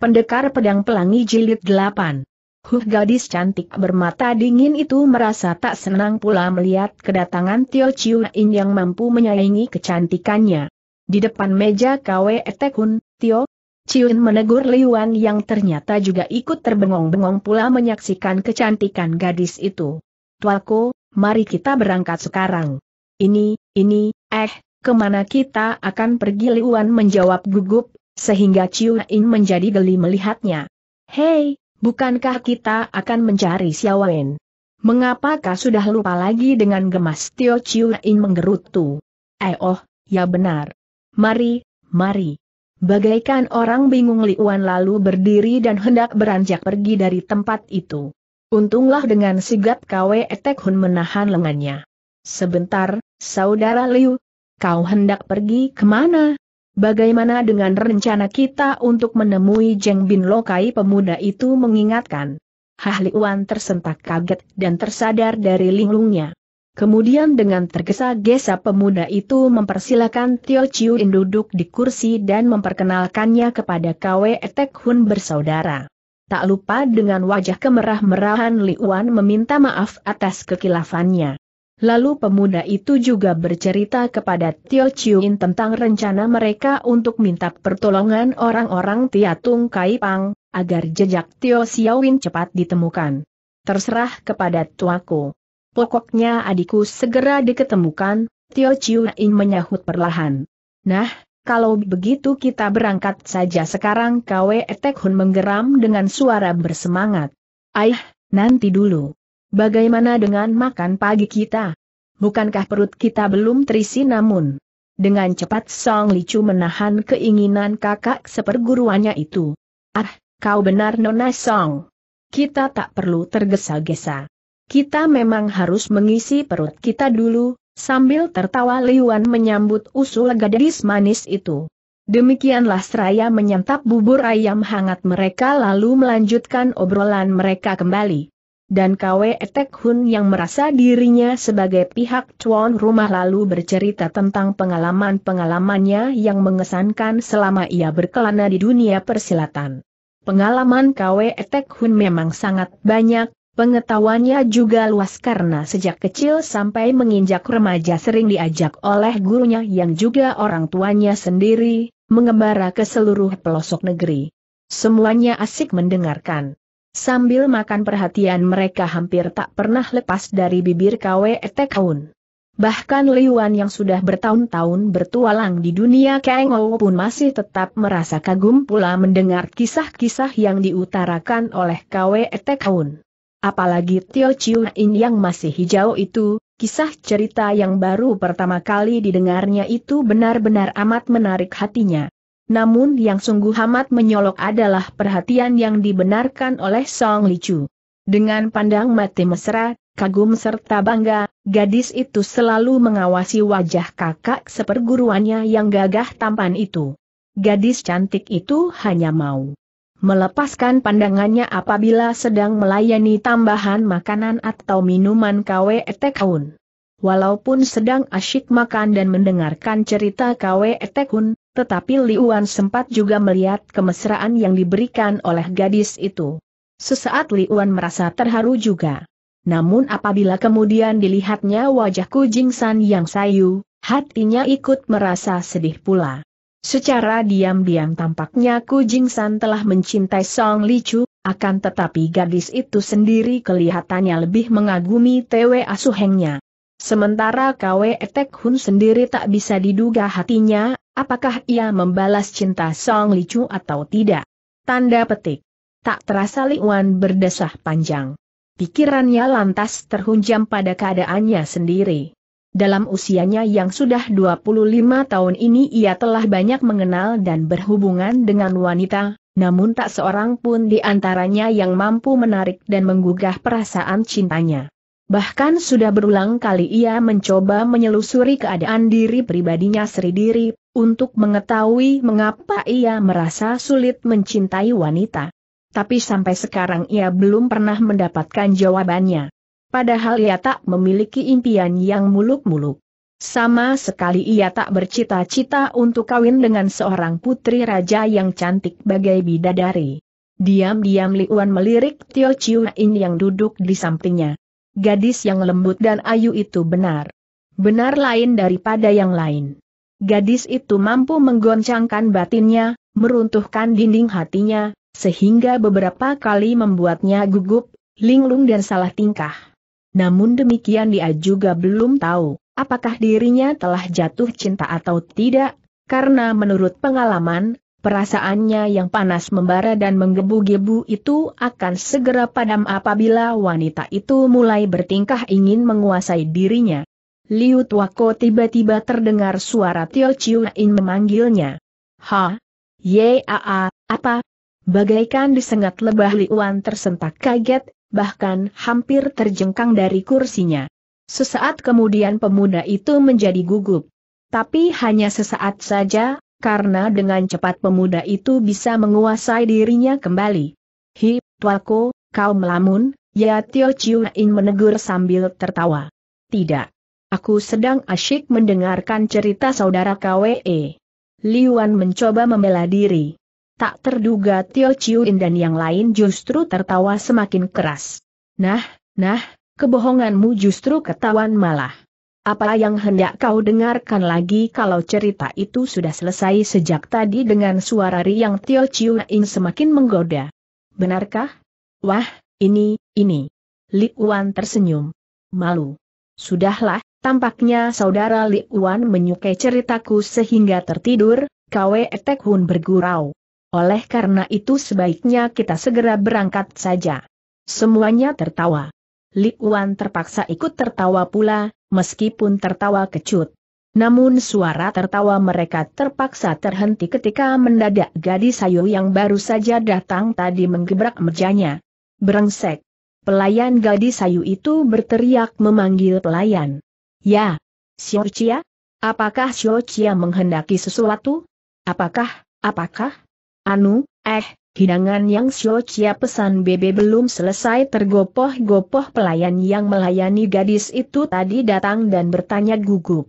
Pendekar Pedang Pelangi Jilid 8 Huh gadis cantik bermata dingin itu merasa tak senang pula melihat kedatangan Tio Chiu In yang mampu menyaingi kecantikannya. Di depan meja KW Etekun, Tio Chiu menegur Liuan yang ternyata juga ikut terbengong-bengong pula menyaksikan kecantikan gadis itu. Tualko, mari kita berangkat sekarang. Ini, ini, eh, kemana kita akan pergi Liuan menjawab gugup, sehingga Ciu In menjadi geli melihatnya. Hei, bukankah kita akan mencari Xiao Wen? Mengapakah sudah lupa lagi dengan gemas Tio Ciu In menggerutu? Eh oh, ya benar. Mari, mari. Bagaikan orang bingung Liuan lalu berdiri dan hendak beranjak pergi dari tempat itu. Untunglah dengan sigap Kwe Etek Hun menahan lengannya. Sebentar, Saudara Liu. Kau hendak pergi kemana? Bagaimana dengan rencana kita untuk menemui Jeng Bin Lokai pemuda itu mengingatkan. Hahli Wan tersentak kaget dan tersadar dari linglungnya. Kemudian dengan tergesa-gesa pemuda itu mempersilahkan Tio Chiu In duduk di kursi dan memperkenalkannya kepada KW Etek Hun bersaudara. Tak lupa dengan wajah kemerah-merahan Li Wan meminta maaf atas kekilafannya. Lalu pemuda itu juga bercerita kepada Tio Chiuin tentang rencana mereka untuk minta pertolongan orang-orang Tiatung Kaipang, agar jejak Tio Xiaowin cepat ditemukan. Terserah kepada tuaku. Pokoknya adikku segera diketemukan, Tio Chiuin menyahut perlahan. Nah, kalau begitu kita berangkat saja sekarang Kwe Etek Hun menggeram dengan suara bersemangat. Aih, nanti dulu. Bagaimana dengan makan pagi kita? Bukankah perut kita belum terisi namun? Dengan cepat Song Licu menahan keinginan kakak seperguruannya itu. Ah, kau benar Nona Song. Kita tak perlu tergesa-gesa. Kita memang harus mengisi perut kita dulu, sambil tertawa Liwan menyambut usul gadis manis itu. Demikianlah seraya menyantap bubur ayam hangat mereka lalu melanjutkan obrolan mereka kembali dan Kwe Etek Hun yang merasa dirinya sebagai pihak tuan rumah lalu bercerita tentang pengalaman-pengalamannya yang mengesankan selama ia berkelana di dunia persilatan. Pengalaman Kwe Etek Hun memang sangat banyak, pengetahuannya juga luas karena sejak kecil sampai menginjak remaja sering diajak oleh gurunya yang juga orang tuanya sendiri, mengembara ke seluruh pelosok negeri. Semuanya asik mendengarkan. Sambil makan perhatian mereka hampir tak pernah lepas dari bibir KW Etekaun. Bahkan Liuan yang sudah bertahun-tahun bertualang di dunia Kengowo pun masih tetap merasa kagum pula mendengar kisah-kisah yang diutarakan oleh KW Etekaun. Apalagi Tio Chiu In yang masih hijau itu, kisah cerita yang baru pertama kali didengarnya itu benar-benar amat menarik hatinya namun yang sungguh amat menyolok adalah perhatian yang dibenarkan oleh Song Li Chu. Dengan pandang mati mesra, kagum serta bangga, gadis itu selalu mengawasi wajah kakak seperguruannya yang gagah tampan itu. Gadis cantik itu hanya mau melepaskan pandangannya apabila sedang melayani tambahan makanan atau minuman KW Etekun. Walaupun sedang asyik makan dan mendengarkan cerita KW Etekun, tetapi Liuan sempat juga melihat kemesraan yang diberikan oleh gadis itu. Sesaat Liuan merasa terharu juga. Namun apabila kemudian dilihatnya wajah Ku Jing San yang sayu, hatinya ikut merasa sedih pula. Secara diam-diam tampaknya Ku Jing San telah mencintai Song Li Chu, akan tetapi gadis itu sendiri kelihatannya lebih mengagumi Tewe Asuhengnya. Sementara Kwe Etek Hun sendiri tak bisa diduga hatinya, apakah ia membalas cinta Song Licu atau tidak. Tanda petik. Tak terasa Li Wan berdesah panjang. Pikirannya lantas terhunjam pada keadaannya sendiri. Dalam usianya yang sudah 25 tahun ini ia telah banyak mengenal dan berhubungan dengan wanita, namun tak seorang pun di antaranya yang mampu menarik dan menggugah perasaan cintanya. Bahkan sudah berulang kali ia mencoba menyelusuri keadaan diri pribadinya sendiri, untuk mengetahui mengapa ia merasa sulit mencintai wanita. Tapi sampai sekarang ia belum pernah mendapatkan jawabannya. Padahal ia tak memiliki impian yang muluk-muluk. Sama sekali ia tak bercita-cita untuk kawin dengan seorang putri raja yang cantik bagai bidadari. Diam-diam Li Wan melirik Tio Chiu In yang duduk di sampingnya. Gadis yang lembut dan ayu itu benar. Benar lain daripada yang lain. Gadis itu mampu menggoncangkan batinnya, meruntuhkan dinding hatinya, sehingga beberapa kali membuatnya gugup, linglung dan salah tingkah. Namun demikian dia juga belum tahu, apakah dirinya telah jatuh cinta atau tidak, karena menurut pengalaman, Perasaannya yang panas membara dan menggebu-gebu itu akan segera padam apabila wanita itu mulai bertingkah ingin menguasai dirinya. Liu Tuako tiba-tiba terdengar suara Tio Chiu In memanggilnya. Ha? Yaa, apa? Bagaikan disengat lebah Liuan tersentak kaget, bahkan hampir terjengkang dari kursinya. Sesaat kemudian pemuda itu menjadi gugup. Tapi hanya sesaat saja, karena dengan cepat pemuda itu bisa menguasai dirinya kembali. Hi, tuaku, kau melamun, ya Tio Chiu menegur sambil tertawa. Tidak. Aku sedang asyik mendengarkan cerita saudara KWE. Liuan mencoba membela diri. Tak terduga Tio Chiu dan yang lain justru tertawa semakin keras. Nah, nah, kebohonganmu justru ketahuan malah. Apa yang hendak kau dengarkan lagi kalau cerita itu sudah selesai sejak tadi dengan suara riang Tio Chiu Ing semakin menggoda. Benarkah? Wah, ini, ini. Li Wan tersenyum. Malu. Sudahlah, tampaknya saudara Li Wan menyukai ceritaku sehingga tertidur, Kwe Etek Hun bergurau. Oleh karena itu sebaiknya kita segera berangkat saja. Semuanya tertawa. Li Wan terpaksa ikut tertawa pula, meskipun tertawa kecut. Namun suara tertawa mereka terpaksa terhenti ketika mendadak gadis sayu yang baru saja datang tadi menggebrak mejanya. Berengsek, Pelayan gadis sayu itu berteriak memanggil pelayan. Ya, Xiaochia? Apakah Xiaochia menghendaki sesuatu? Apakah, apakah? Anu, eh, Hidangan yang Chia pesan Bebe belum selesai tergopoh-gopoh pelayan yang melayani gadis itu tadi datang dan bertanya gugup.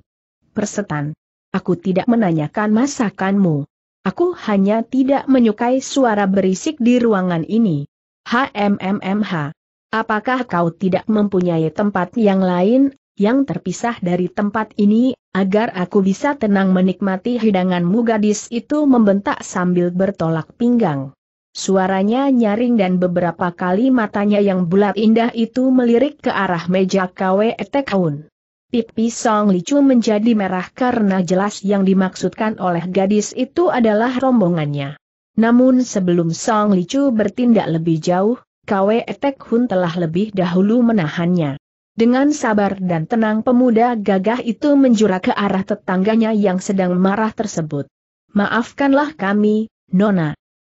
Persetan. Aku tidak menanyakan masakanmu. Aku hanya tidak menyukai suara berisik di ruangan ini. HMMMH. Apakah kau tidak mempunyai tempat yang lain, yang terpisah dari tempat ini, agar aku bisa tenang menikmati hidanganmu gadis itu membentak sambil bertolak pinggang. Suaranya nyaring dan beberapa kali matanya yang bulat indah itu melirik ke arah meja etek Etekaun. Pipi Song Licu menjadi merah karena jelas yang dimaksudkan oleh gadis itu adalah rombongannya. Namun sebelum Song Licu bertindak lebih jauh, Kwe etek hun telah lebih dahulu menahannya. Dengan sabar dan tenang pemuda gagah itu menjura ke arah tetangganya yang sedang marah tersebut. Maafkanlah kami, Nona.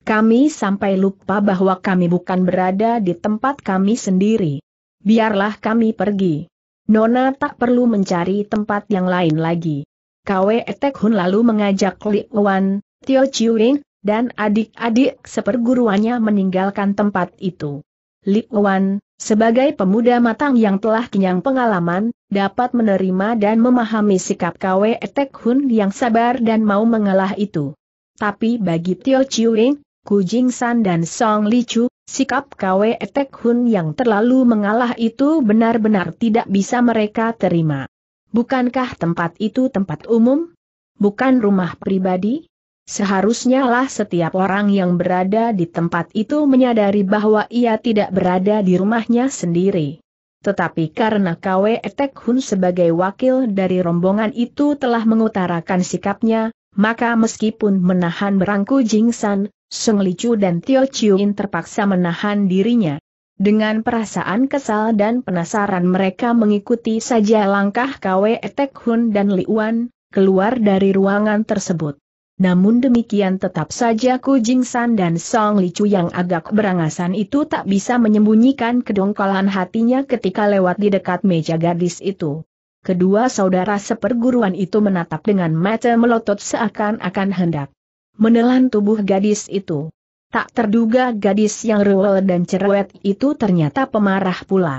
Kami sampai lupa bahwa kami bukan berada di tempat kami sendiri. Biarlah kami pergi. Nona tak perlu mencari tempat yang lain lagi. Kwe Etek Hun lalu mengajak Li Wan, Tio ring, dan adik-adik seperguruannya meninggalkan tempat itu. Li Wan, sebagai pemuda matang yang telah kenyang pengalaman, dapat menerima dan memahami sikap Kwe Etek Hun yang sabar dan mau mengalah itu. Tapi bagi Tio ring, Ku Jing San dan Song Li Chu, sikap Kwe Etek Hun yang terlalu mengalah itu benar-benar tidak bisa mereka terima. Bukankah tempat itu tempat umum? Bukan rumah pribadi? Seharusnya lah setiap orang yang berada di tempat itu menyadari bahwa ia tidak berada di rumahnya sendiri. Tetapi karena Kwe Etek Hun sebagai wakil dari rombongan itu telah mengutarakan sikapnya, maka meskipun menahan berangku Jing jingsan, Seng Chu dan Tio Chiuin terpaksa menahan dirinya. Dengan perasaan kesal dan penasaran mereka mengikuti saja langkah Kwe Etek Hun dan Li Liuan, keluar dari ruangan tersebut. Namun demikian tetap saja Ku Jing San dan Song Li Chu yang agak berangasan itu tak bisa menyembunyikan kedongkolan hatinya ketika lewat di dekat meja gadis itu. Kedua saudara seperguruan itu menatap dengan mata melotot seakan-akan hendak menelan tubuh gadis itu. Tak terduga gadis yang rewel dan cerewet itu ternyata pemarah pula.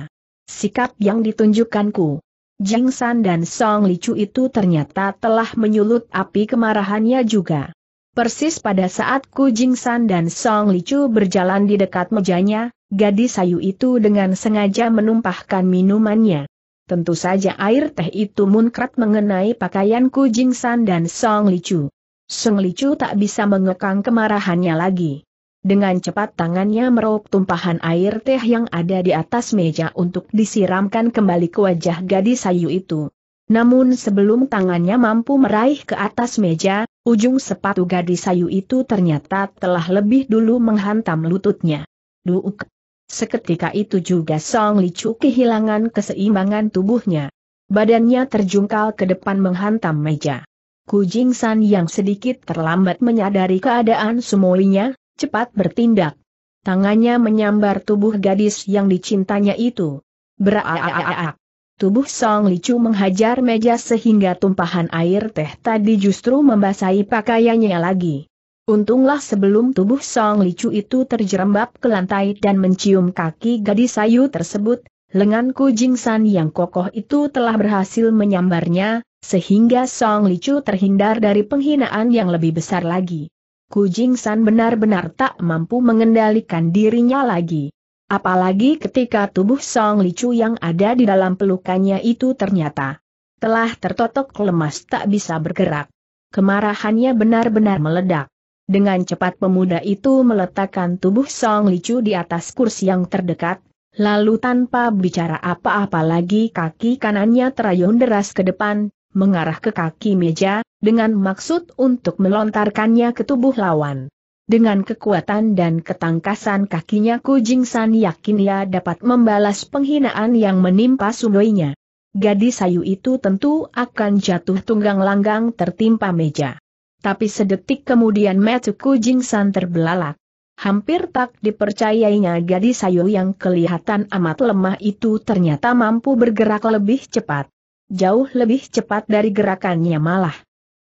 Sikap yang ditunjukkanku. Jing San dan Song Licu itu ternyata telah menyulut api kemarahannya juga. Persis pada saat Ku Jing San dan Song Licu berjalan di dekat mejanya, gadis sayu itu dengan sengaja menumpahkan minumannya. Tentu saja air teh itu munkrat mengenai pakaian Ku Jing San dan Song Licu. Li Licu tak bisa mengekang kemarahannya lagi. Dengan cepat tangannya meraup tumpahan air teh yang ada di atas meja untuk disiramkan kembali ke wajah gadis sayu itu. Namun sebelum tangannya mampu meraih ke atas meja, ujung sepatu gadis sayu itu ternyata telah lebih dulu menghantam lututnya. Duuk! Seketika itu juga Song Licu kehilangan keseimbangan tubuhnya. Badannya terjungkal ke depan menghantam meja. Ku Jing San yang sedikit terlambat menyadari keadaan semuanya, cepat bertindak. Tangannya menyambar tubuh gadis yang dicintanya itu. Beraaaaak. Tubuh Song Li Chu menghajar meja sehingga tumpahan air teh tadi justru membasahi pakaiannya lagi. Untunglah sebelum tubuh Song Li Chu itu terjerembab ke lantai dan mencium kaki gadis sayu tersebut, lengan Ku San yang kokoh itu telah berhasil menyambarnya, sehingga Song Licu terhindar dari penghinaan yang lebih besar lagi. Ku Jing San benar-benar tak mampu mengendalikan dirinya lagi. Apalagi ketika tubuh Song Licu yang ada di dalam pelukannya itu ternyata telah tertotok lemas tak bisa bergerak. Kemarahannya benar-benar meledak. Dengan cepat pemuda itu meletakkan tubuh Song Licu di atas kursi yang terdekat, lalu tanpa bicara apa-apa lagi kaki kanannya terayun deras ke depan, mengarah ke kaki meja, dengan maksud untuk melontarkannya ke tubuh lawan. Dengan kekuatan dan ketangkasan kakinya Kujing San yakin ia dapat membalas penghinaan yang menimpa sudoinya. Gadis sayu itu tentu akan jatuh tunggang langgang tertimpa meja. Tapi sedetik kemudian Matsu Kujing San terbelalak. Hampir tak dipercayainya gadis sayu yang kelihatan amat lemah itu ternyata mampu bergerak lebih cepat jauh lebih cepat dari gerakannya malah.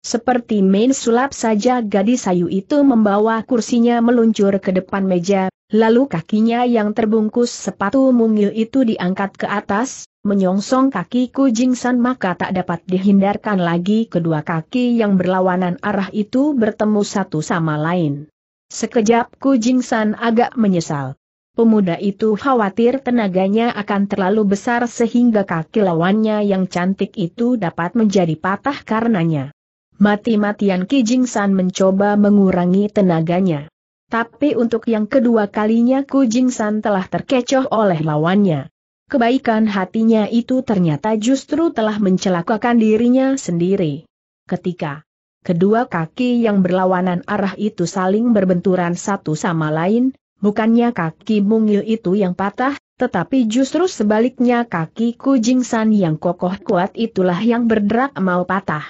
Seperti main sulap saja gadis sayu itu membawa kursinya meluncur ke depan meja, lalu kakinya yang terbungkus sepatu mungil itu diangkat ke atas, menyongsong kaki Kujing San maka tak dapat dihindarkan lagi kedua kaki yang berlawanan arah itu bertemu satu sama lain. Sekejap Kujing San agak menyesal. Pemuda itu khawatir tenaganya akan terlalu besar sehingga kaki lawannya yang cantik itu dapat menjadi patah karenanya. Mati-matian Ki Jing San mencoba mengurangi tenaganya. Tapi untuk yang kedua kalinya Ku Jing San telah terkecoh oleh lawannya. Kebaikan hatinya itu ternyata justru telah mencelakakan dirinya sendiri. Ketika kedua kaki yang berlawanan arah itu saling berbenturan satu sama lain, Bukannya kaki mungil itu yang patah, tetapi justru sebaliknya kaki kujing san yang kokoh kuat itulah yang berderak mau patah.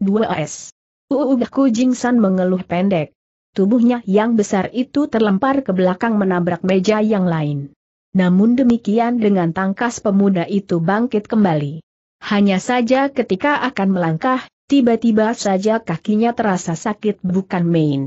2S. Uugah kujing san mengeluh pendek. Tubuhnya yang besar itu terlempar ke belakang menabrak meja yang lain. Namun demikian dengan tangkas pemuda itu bangkit kembali. Hanya saja ketika akan melangkah, tiba-tiba saja kakinya terasa sakit bukan main.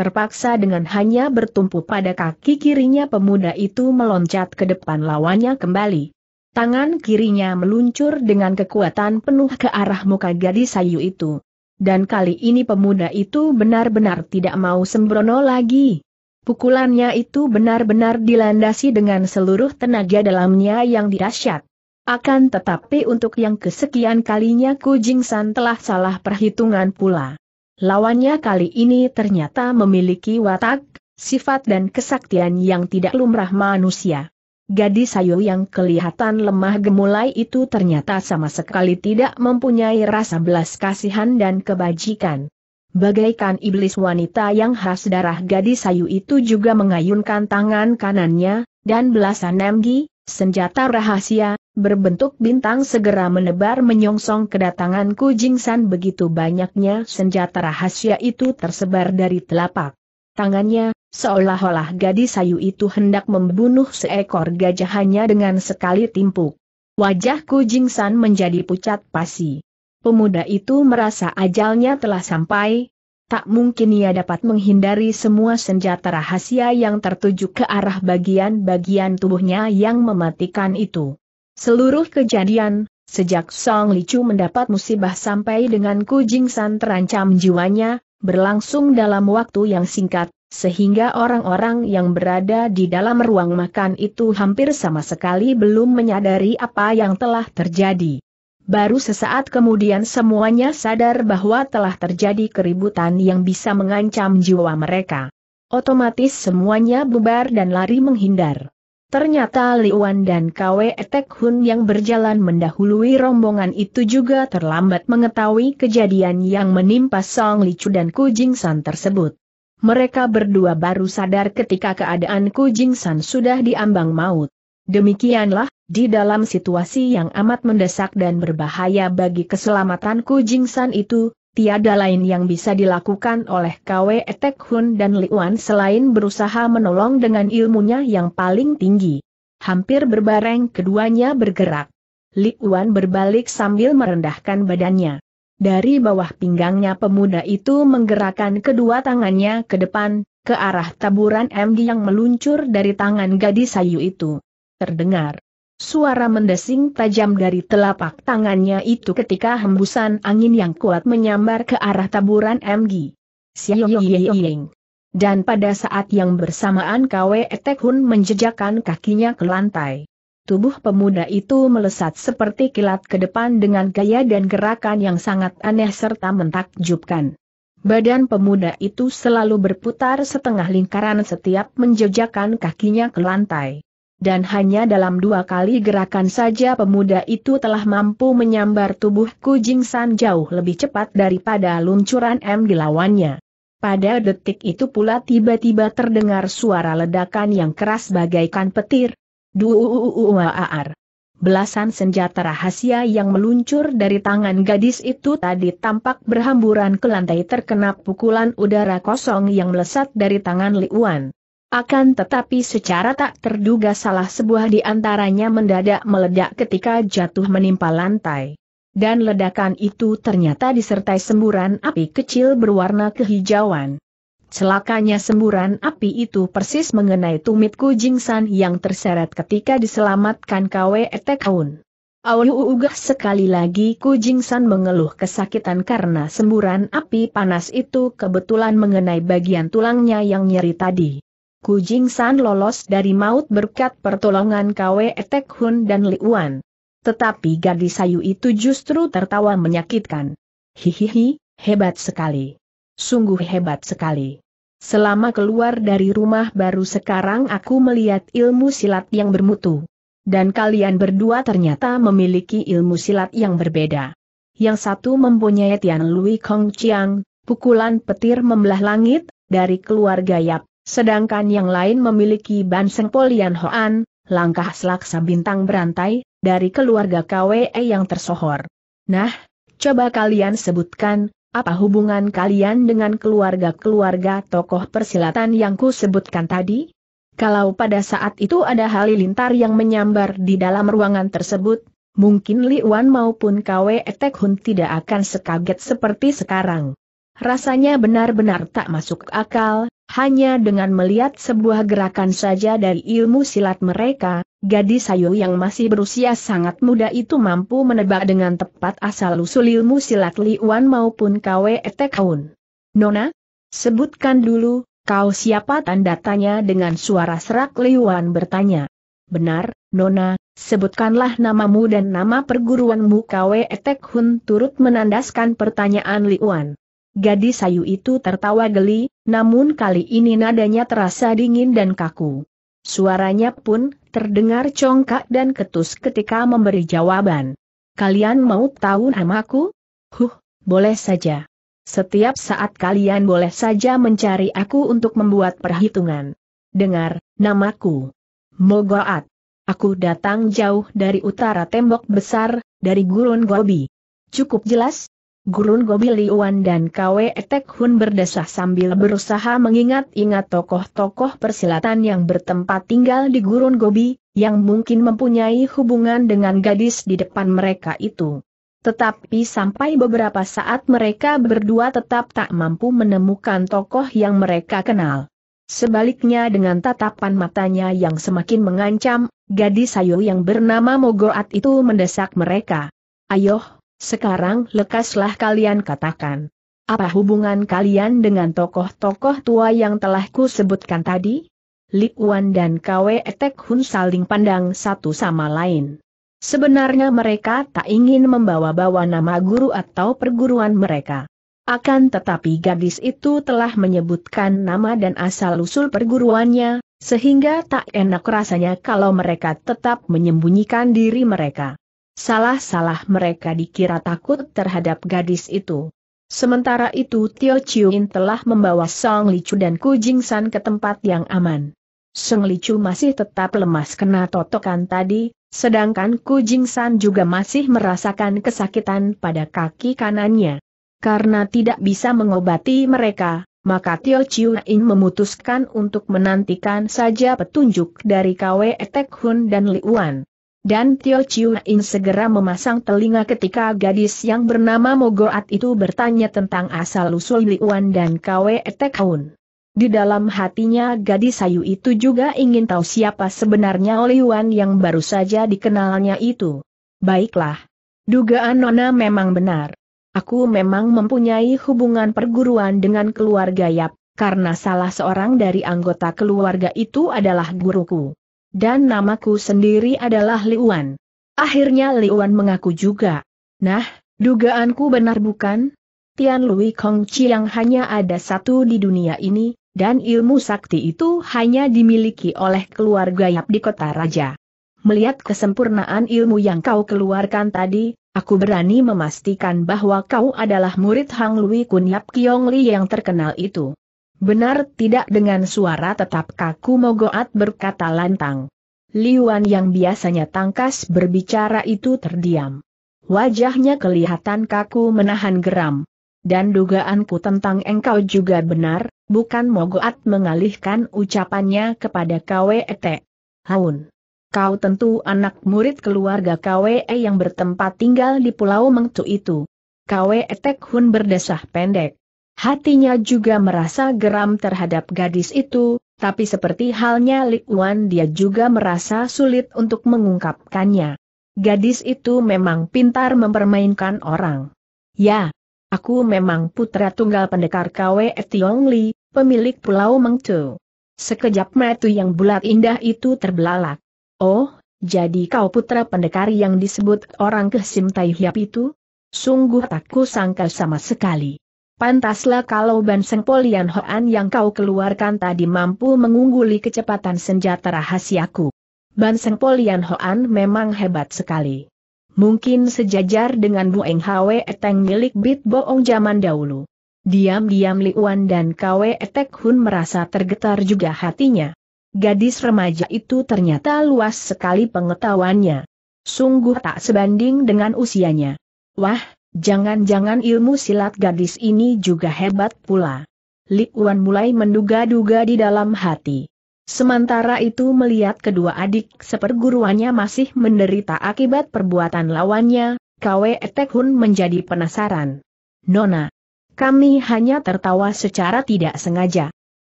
Terpaksa dengan hanya bertumpu pada kaki kirinya pemuda itu meloncat ke depan lawannya kembali. Tangan kirinya meluncur dengan kekuatan penuh ke arah muka gadis sayu itu. Dan kali ini pemuda itu benar-benar tidak mau sembrono lagi. Pukulannya itu benar-benar dilandasi dengan seluruh tenaga dalamnya yang dirasyat. Akan tetapi untuk yang kesekian kalinya Kujing San telah salah perhitungan pula. Lawannya kali ini ternyata memiliki watak, sifat dan kesaktian yang tidak lumrah manusia. Gadis sayu yang kelihatan lemah gemulai itu ternyata sama sekali tidak mempunyai rasa belas kasihan dan kebajikan. Bagaikan iblis wanita yang khas darah gadis sayu itu juga mengayunkan tangan kanannya, dan belasan nemgi, senjata rahasia, berbentuk bintang segera menebar menyongsong kedatangan Kujing San begitu banyaknya senjata rahasia itu tersebar dari telapak tangannya, seolah-olah gadis sayu itu hendak membunuh seekor gajah hanya dengan sekali timpuk. Wajah Kujing San menjadi pucat pasi. Pemuda itu merasa ajalnya telah sampai, tak mungkin ia dapat menghindari semua senjata rahasia yang tertuju ke arah bagian-bagian tubuhnya yang mematikan itu. Seluruh kejadian, sejak Song Licu mendapat musibah sampai dengan Ku Jing San terancam jiwanya, berlangsung dalam waktu yang singkat, sehingga orang-orang yang berada di dalam ruang makan itu hampir sama sekali belum menyadari apa yang telah terjadi. Baru sesaat kemudian semuanya sadar bahwa telah terjadi keributan yang bisa mengancam jiwa mereka. Otomatis semuanya bubar dan lari menghindar. Ternyata Liuan dan Kwe Etek Hun yang berjalan mendahului rombongan itu juga terlambat mengetahui kejadian yang menimpa Song Li Chu dan Ku Jing San tersebut. Mereka berdua baru sadar ketika keadaan Ku Jing San sudah diambang maut. Demikianlah, di dalam situasi yang amat mendesak dan berbahaya bagi keselamatan Ku Jing San itu, tiada lain yang bisa dilakukan oleh KW Etek Hun dan Liuan selain berusaha menolong dengan ilmunya yang paling tinggi. Hampir berbareng keduanya bergerak. Liuan berbalik sambil merendahkan badannya. Dari bawah pinggangnya pemuda itu menggerakkan kedua tangannya ke depan, ke arah taburan MG yang meluncur dari tangan gadis sayu itu. Terdengar Suara mendesing tajam dari telapak tangannya itu ketika hembusan angin yang kuat menyambar ke arah taburan MG. Siyoyoyoying. Dan pada saat yang bersamaan Kwe Etekhun menjejakkan kakinya ke lantai. Tubuh pemuda itu melesat seperti kilat ke depan dengan gaya dan gerakan yang sangat aneh serta mentakjubkan. Badan pemuda itu selalu berputar setengah lingkaran setiap menjejakkan kakinya ke lantai dan hanya dalam dua kali gerakan saja pemuda itu telah mampu menyambar tubuh Kujing San jauh lebih cepat daripada luncuran M dilawannya. Pada detik itu pula tiba-tiba terdengar suara ledakan yang keras bagaikan petir. Duuuuuuar. Belasan senjata rahasia yang meluncur dari tangan gadis itu tadi tampak berhamburan ke lantai terkena pukulan udara kosong yang melesat dari tangan Liuan. Akan tetapi secara tak terduga salah sebuah di antaranya mendadak meledak ketika jatuh menimpa lantai. Dan ledakan itu ternyata disertai semburan api kecil berwarna kehijauan. Celakanya semburan api itu persis mengenai tumit kujingsan yang terseret ketika diselamatkan KW Etekaun. Aulu ugah sekali lagi Kujingsan mengeluh kesakitan karena semburan api panas itu kebetulan mengenai bagian tulangnya yang nyeri tadi. Ku San lolos dari maut berkat pertolongan Kwe Etek Hun dan Liuan. Tetapi gadis sayu itu justru tertawa menyakitkan. Hihihi, hebat sekali. Sungguh hebat sekali. Selama keluar dari rumah baru sekarang aku melihat ilmu silat yang bermutu. Dan kalian berdua ternyata memiliki ilmu silat yang berbeda. Yang satu mempunyai Tian Lui Kong Chiang, pukulan petir membelah langit, dari keluarga Yap Sedangkan yang lain memiliki Banseng Polian Hoan, langkah selaksa bintang berantai, dari keluarga KWE yang tersohor. Nah, coba kalian sebutkan, apa hubungan kalian dengan keluarga-keluarga tokoh persilatan yang ku sebutkan tadi? Kalau pada saat itu ada halilintar yang menyambar di dalam ruangan tersebut, mungkin Li Wan maupun KW e Tek Hun tidak akan sekaget seperti sekarang. Rasanya benar-benar tak masuk akal, hanya dengan melihat sebuah gerakan saja dari ilmu silat mereka, gadis Ayu yang masih berusia sangat muda itu mampu menebak dengan tepat asal-usul ilmu silat Liwan maupun Kwe Etekaun. Nona, sebutkan dulu, kau siapa tanda tanya dengan suara serak Liwan bertanya. Benar, Nona, sebutkanlah namamu dan nama perguruanmu Kwe Etek Hun turut menandaskan pertanyaan Liwan. Gadis sayu itu tertawa geli, namun kali ini nadanya terasa dingin dan kaku. Suaranya pun terdengar congkak dan ketus ketika memberi jawaban. Kalian mau tahu namaku? Huh, boleh saja. Setiap saat kalian boleh saja mencari aku untuk membuat perhitungan. Dengar, namaku. Mogoat. Aku datang jauh dari utara tembok besar, dari gurun Gobi. Cukup jelas? Gurun Gobi Liuan dan Kwe Etek Hun berdesah sambil berusaha mengingat-ingat tokoh-tokoh persilatan yang bertempat tinggal di Gurun Gobi, yang mungkin mempunyai hubungan dengan gadis di depan mereka itu. Tetapi sampai beberapa saat mereka berdua tetap tak mampu menemukan tokoh yang mereka kenal. Sebaliknya dengan tatapan matanya yang semakin mengancam, gadis ayu yang bernama Mogoat itu mendesak mereka. Ayoh, sekarang lekaslah kalian katakan. Apa hubungan kalian dengan tokoh-tokoh tua yang telah ku sebutkan tadi? Likuan Wan dan Kwe Etek Hun saling pandang satu sama lain. Sebenarnya mereka tak ingin membawa-bawa nama guru atau perguruan mereka. Akan tetapi gadis itu telah menyebutkan nama dan asal-usul perguruannya, sehingga tak enak rasanya kalau mereka tetap menyembunyikan diri mereka salah-salah mereka dikira takut terhadap gadis itu. Sementara itu Tio Chiuin telah membawa Song Li Chu dan Ku Jing San ke tempat yang aman. Song Li Chu masih tetap lemas kena totokan tadi, sedangkan Ku Jing San juga masih merasakan kesakitan pada kaki kanannya. Karena tidak bisa mengobati mereka, maka Tio Chiuin memutuskan untuk menantikan saja petunjuk dari Kwe Etek Hun dan Li Wan. Dan Tio Chiu In segera memasang telinga ketika gadis yang bernama Mogoat itu bertanya tentang asal-usul Liuan dan Kwe Etekaun. Di dalam hatinya gadis sayu itu juga ingin tahu siapa sebenarnya Oliwan yang baru saja dikenalnya itu. Baiklah. Dugaan Nona memang benar. Aku memang mempunyai hubungan perguruan dengan keluarga Yap, karena salah seorang dari anggota keluarga itu adalah guruku. Dan namaku sendiri adalah Liuan. Akhirnya Liuan mengaku juga. Nah, dugaanku benar bukan? Tian Lui Kong Chiang hanya ada satu di dunia ini, dan ilmu sakti itu hanya dimiliki oleh keluarga Yap di kota raja. Melihat kesempurnaan ilmu yang kau keluarkan tadi, aku berani memastikan bahwa kau adalah murid Hang Lui Kun Yap Kiong Li yang terkenal itu. Benar tidak dengan suara tetap kaku Mogoat berkata lantang. Liuan yang biasanya tangkas berbicara itu terdiam. Wajahnya kelihatan kaku menahan geram. Dan dugaanku tentang engkau juga benar, bukan Mogoat mengalihkan ucapannya kepada KWET. Haun. Kau tentu anak murid keluarga KWE yang bertempat tinggal di Pulau Mengtu itu. KWE Tek Hun berdesah pendek. Hatinya juga merasa geram terhadap gadis itu, tapi seperti halnya Li Wan dia juga merasa sulit untuk mengungkapkannya. Gadis itu memang pintar mempermainkan orang. Ya, aku memang putra tunggal pendekar KWF Tiong Li, pemilik Pulau Mengtu. Sekejap metu yang bulat indah itu terbelalak. Oh, jadi kau putra pendekar yang disebut orang kesim Tai Hiap itu? Sungguh tak kusangka sama sekali. Pantaslah kalau Banseng Polian Hoan yang kau keluarkan tadi mampu mengungguli kecepatan senjata rahasiaku. Banseng Polian Hoan memang hebat sekali. Mungkin sejajar dengan Bu Eng Hwe Eteng milik Bit Boong zaman dahulu. Diam-diam Liuan dan Kwe Etek Hun merasa tergetar juga hatinya. Gadis remaja itu ternyata luas sekali pengetahuannya. Sungguh tak sebanding dengan usianya. Wah, Jangan-jangan ilmu silat gadis ini juga hebat pula. Li Wan mulai menduga-duga di dalam hati. Sementara itu melihat kedua adik seperguruannya masih menderita akibat perbuatan lawannya, Kwe Hun menjadi penasaran. Nona, kami hanya tertawa secara tidak sengaja.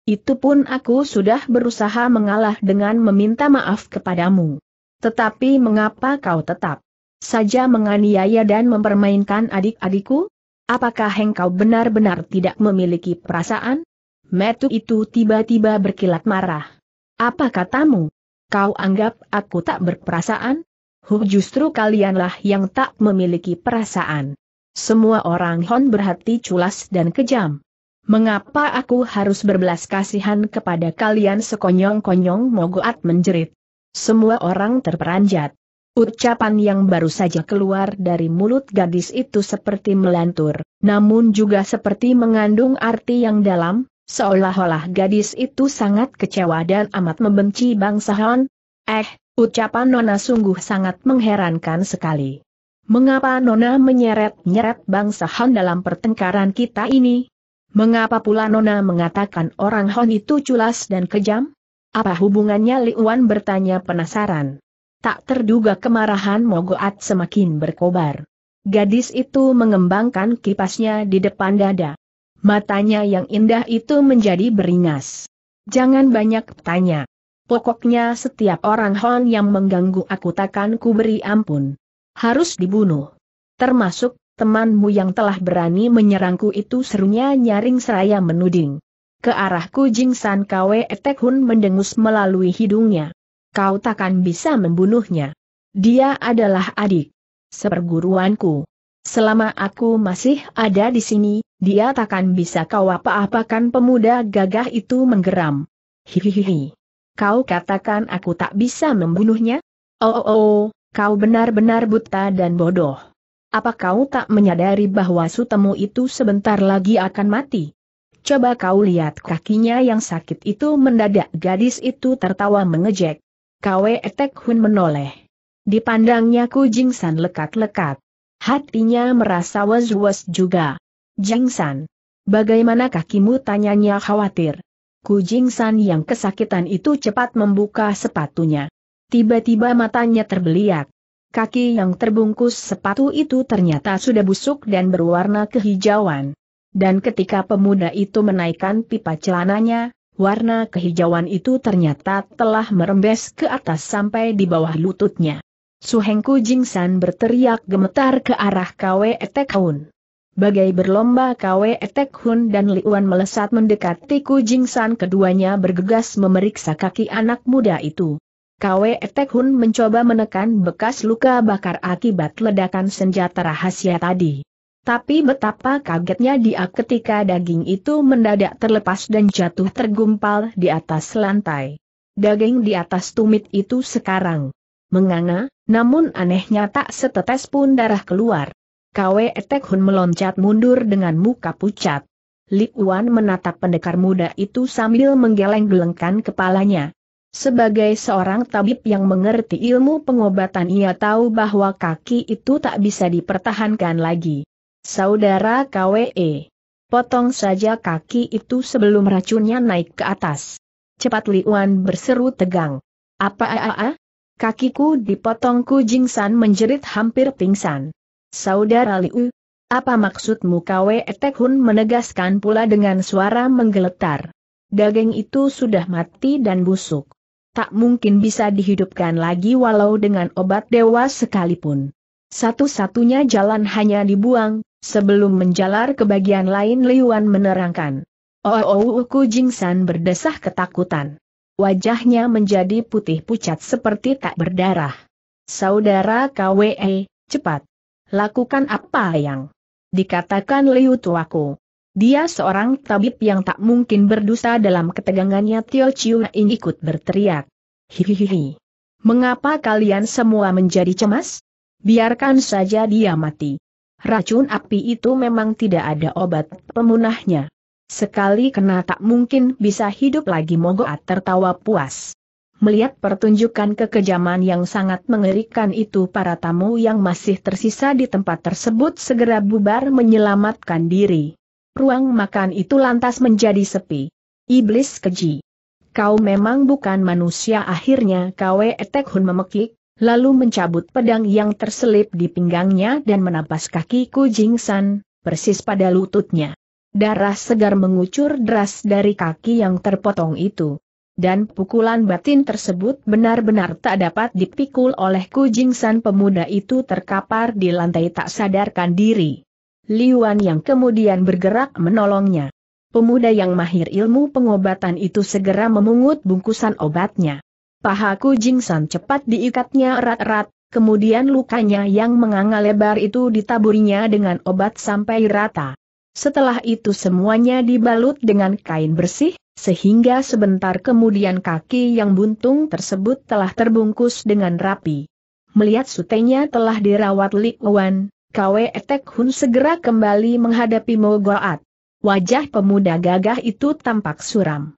Itu pun aku sudah berusaha mengalah dengan meminta maaf kepadamu. Tetapi mengapa kau tetap saja menganiaya dan mempermainkan adik-adikku? Apakah engkau benar-benar tidak memiliki perasaan? Metu itu tiba-tiba berkilat marah. Apa katamu? Kau anggap aku tak berperasaan? Huh justru kalianlah yang tak memiliki perasaan. Semua orang Hon berhati culas dan kejam. Mengapa aku harus berbelas kasihan kepada kalian sekonyong-konyong Mogoat menjerit. Semua orang terperanjat. Ucapan yang baru saja keluar dari mulut gadis itu seperti melantur, namun juga seperti mengandung arti yang dalam, seolah-olah gadis itu sangat kecewa dan amat membenci bangsa Han. Eh, ucapan Nona sungguh sangat mengherankan sekali. Mengapa Nona menyeret-nyeret bangsa Han dalam pertengkaran kita ini? Mengapa pula Nona mengatakan orang Han itu culas dan kejam? Apa hubungannya Liuan bertanya penasaran. Tak terduga kemarahan Mogoat semakin berkobar. Gadis itu mengembangkan kipasnya di depan dada. Matanya yang indah itu menjadi beringas. Jangan banyak tanya. Pokoknya setiap orang Hon yang mengganggu aku takkan ku beri ampun. Harus dibunuh. Termasuk, temanmu yang telah berani menyerangku itu serunya nyaring seraya menuding. Ke arahku Jingsan Kwe Etek Hun mendengus melalui hidungnya kau takkan bisa membunuhnya. Dia adalah adik seperguruanku. Selama aku masih ada di sini, dia takkan bisa kau apa-apakan pemuda gagah itu menggeram. Hihihi. Kau katakan aku tak bisa membunuhnya? Oh, oh, oh kau benar-benar buta dan bodoh. Apa kau tak menyadari bahwa sutemu itu sebentar lagi akan mati? Coba kau lihat kakinya yang sakit itu mendadak gadis itu tertawa mengejek. Kwe Etek Hun menoleh. Dipandangnya Ku San lekat-lekat. Hatinya merasa was-was juga. Jing San, bagaimana kakimu tanyanya khawatir. Ku San yang kesakitan itu cepat membuka sepatunya. Tiba-tiba matanya terbeliak. Kaki yang terbungkus sepatu itu ternyata sudah busuk dan berwarna kehijauan. Dan ketika pemuda itu menaikkan pipa celananya, warna kehijauan itu ternyata telah merembes ke atas sampai di bawah lututnya. Suhengku Jingsan berteriak gemetar ke arah Kwe Hun. Bagai berlomba Kwe Hun dan Liuan melesat mendekati Ku Jingsan keduanya bergegas memeriksa kaki anak muda itu. Kwe Hun mencoba menekan bekas luka bakar akibat ledakan senjata rahasia tadi. Tapi betapa kagetnya dia ketika daging itu mendadak terlepas dan jatuh tergumpal di atas lantai. Daging di atas tumit itu sekarang menganga, namun anehnya tak setetes pun darah keluar. Kwe Etek Hun meloncat mundur dengan muka pucat. Li Wan menatap pendekar muda itu sambil menggeleng-gelengkan kepalanya. Sebagai seorang tabib yang mengerti ilmu pengobatan ia tahu bahwa kaki itu tak bisa dipertahankan lagi. Saudara KWE. Potong saja kaki itu sebelum racunnya naik ke atas. Cepat Liuan berseru tegang. Apa aa? Kakiku dipotong Ku San menjerit hampir pingsan. Saudara Liu, apa maksudmu KWE Tekhun menegaskan pula dengan suara menggeletar. Daging itu sudah mati dan busuk. Tak mungkin bisa dihidupkan lagi walau dengan obat dewa sekalipun. Satu-satunya jalan hanya dibuang, Sebelum menjalar ke bagian lain Liuan menerangkan. Oh, oh, oh Ku Jingsan berdesah ketakutan. Wajahnya menjadi putih pucat seperti tak berdarah. Saudara KWE, cepat. Lakukan apa yang dikatakan Liu tuaku. Dia seorang tabib yang tak mungkin berdosa dalam ketegangannya Tio Chiu ikut berteriak. Hihihi. Mengapa kalian semua menjadi cemas? Biarkan saja dia mati. Racun api itu memang tidak ada obat pemunahnya. Sekali kena tak mungkin bisa hidup lagi Mogoat tertawa puas. Melihat pertunjukan kekejaman yang sangat mengerikan itu para tamu yang masih tersisa di tempat tersebut segera bubar menyelamatkan diri. Ruang makan itu lantas menjadi sepi. Iblis keji. Kau memang bukan manusia akhirnya etek hun memekik, lalu mencabut pedang yang terselip di pinggangnya dan menapas kaki Ku Jing San, persis pada lututnya. Darah segar mengucur deras dari kaki yang terpotong itu. Dan pukulan batin tersebut benar-benar tak dapat dipikul oleh Ku Jing San pemuda itu terkapar di lantai tak sadarkan diri. Liuan yang kemudian bergerak menolongnya. Pemuda yang mahir ilmu pengobatan itu segera memungut bungkusan obatnya. Paha Pahaku Jingsan cepat diikatnya erat-erat, kemudian lukanya yang menganga lebar itu ditaburinya dengan obat sampai rata. Setelah itu semuanya dibalut dengan kain bersih, sehingga sebentar kemudian kaki yang buntung tersebut telah terbungkus dengan rapi. Melihat sutenya telah dirawat Li Wan, Kwe Etek Hun segera kembali menghadapi Mogoat. Wajah pemuda gagah itu tampak suram.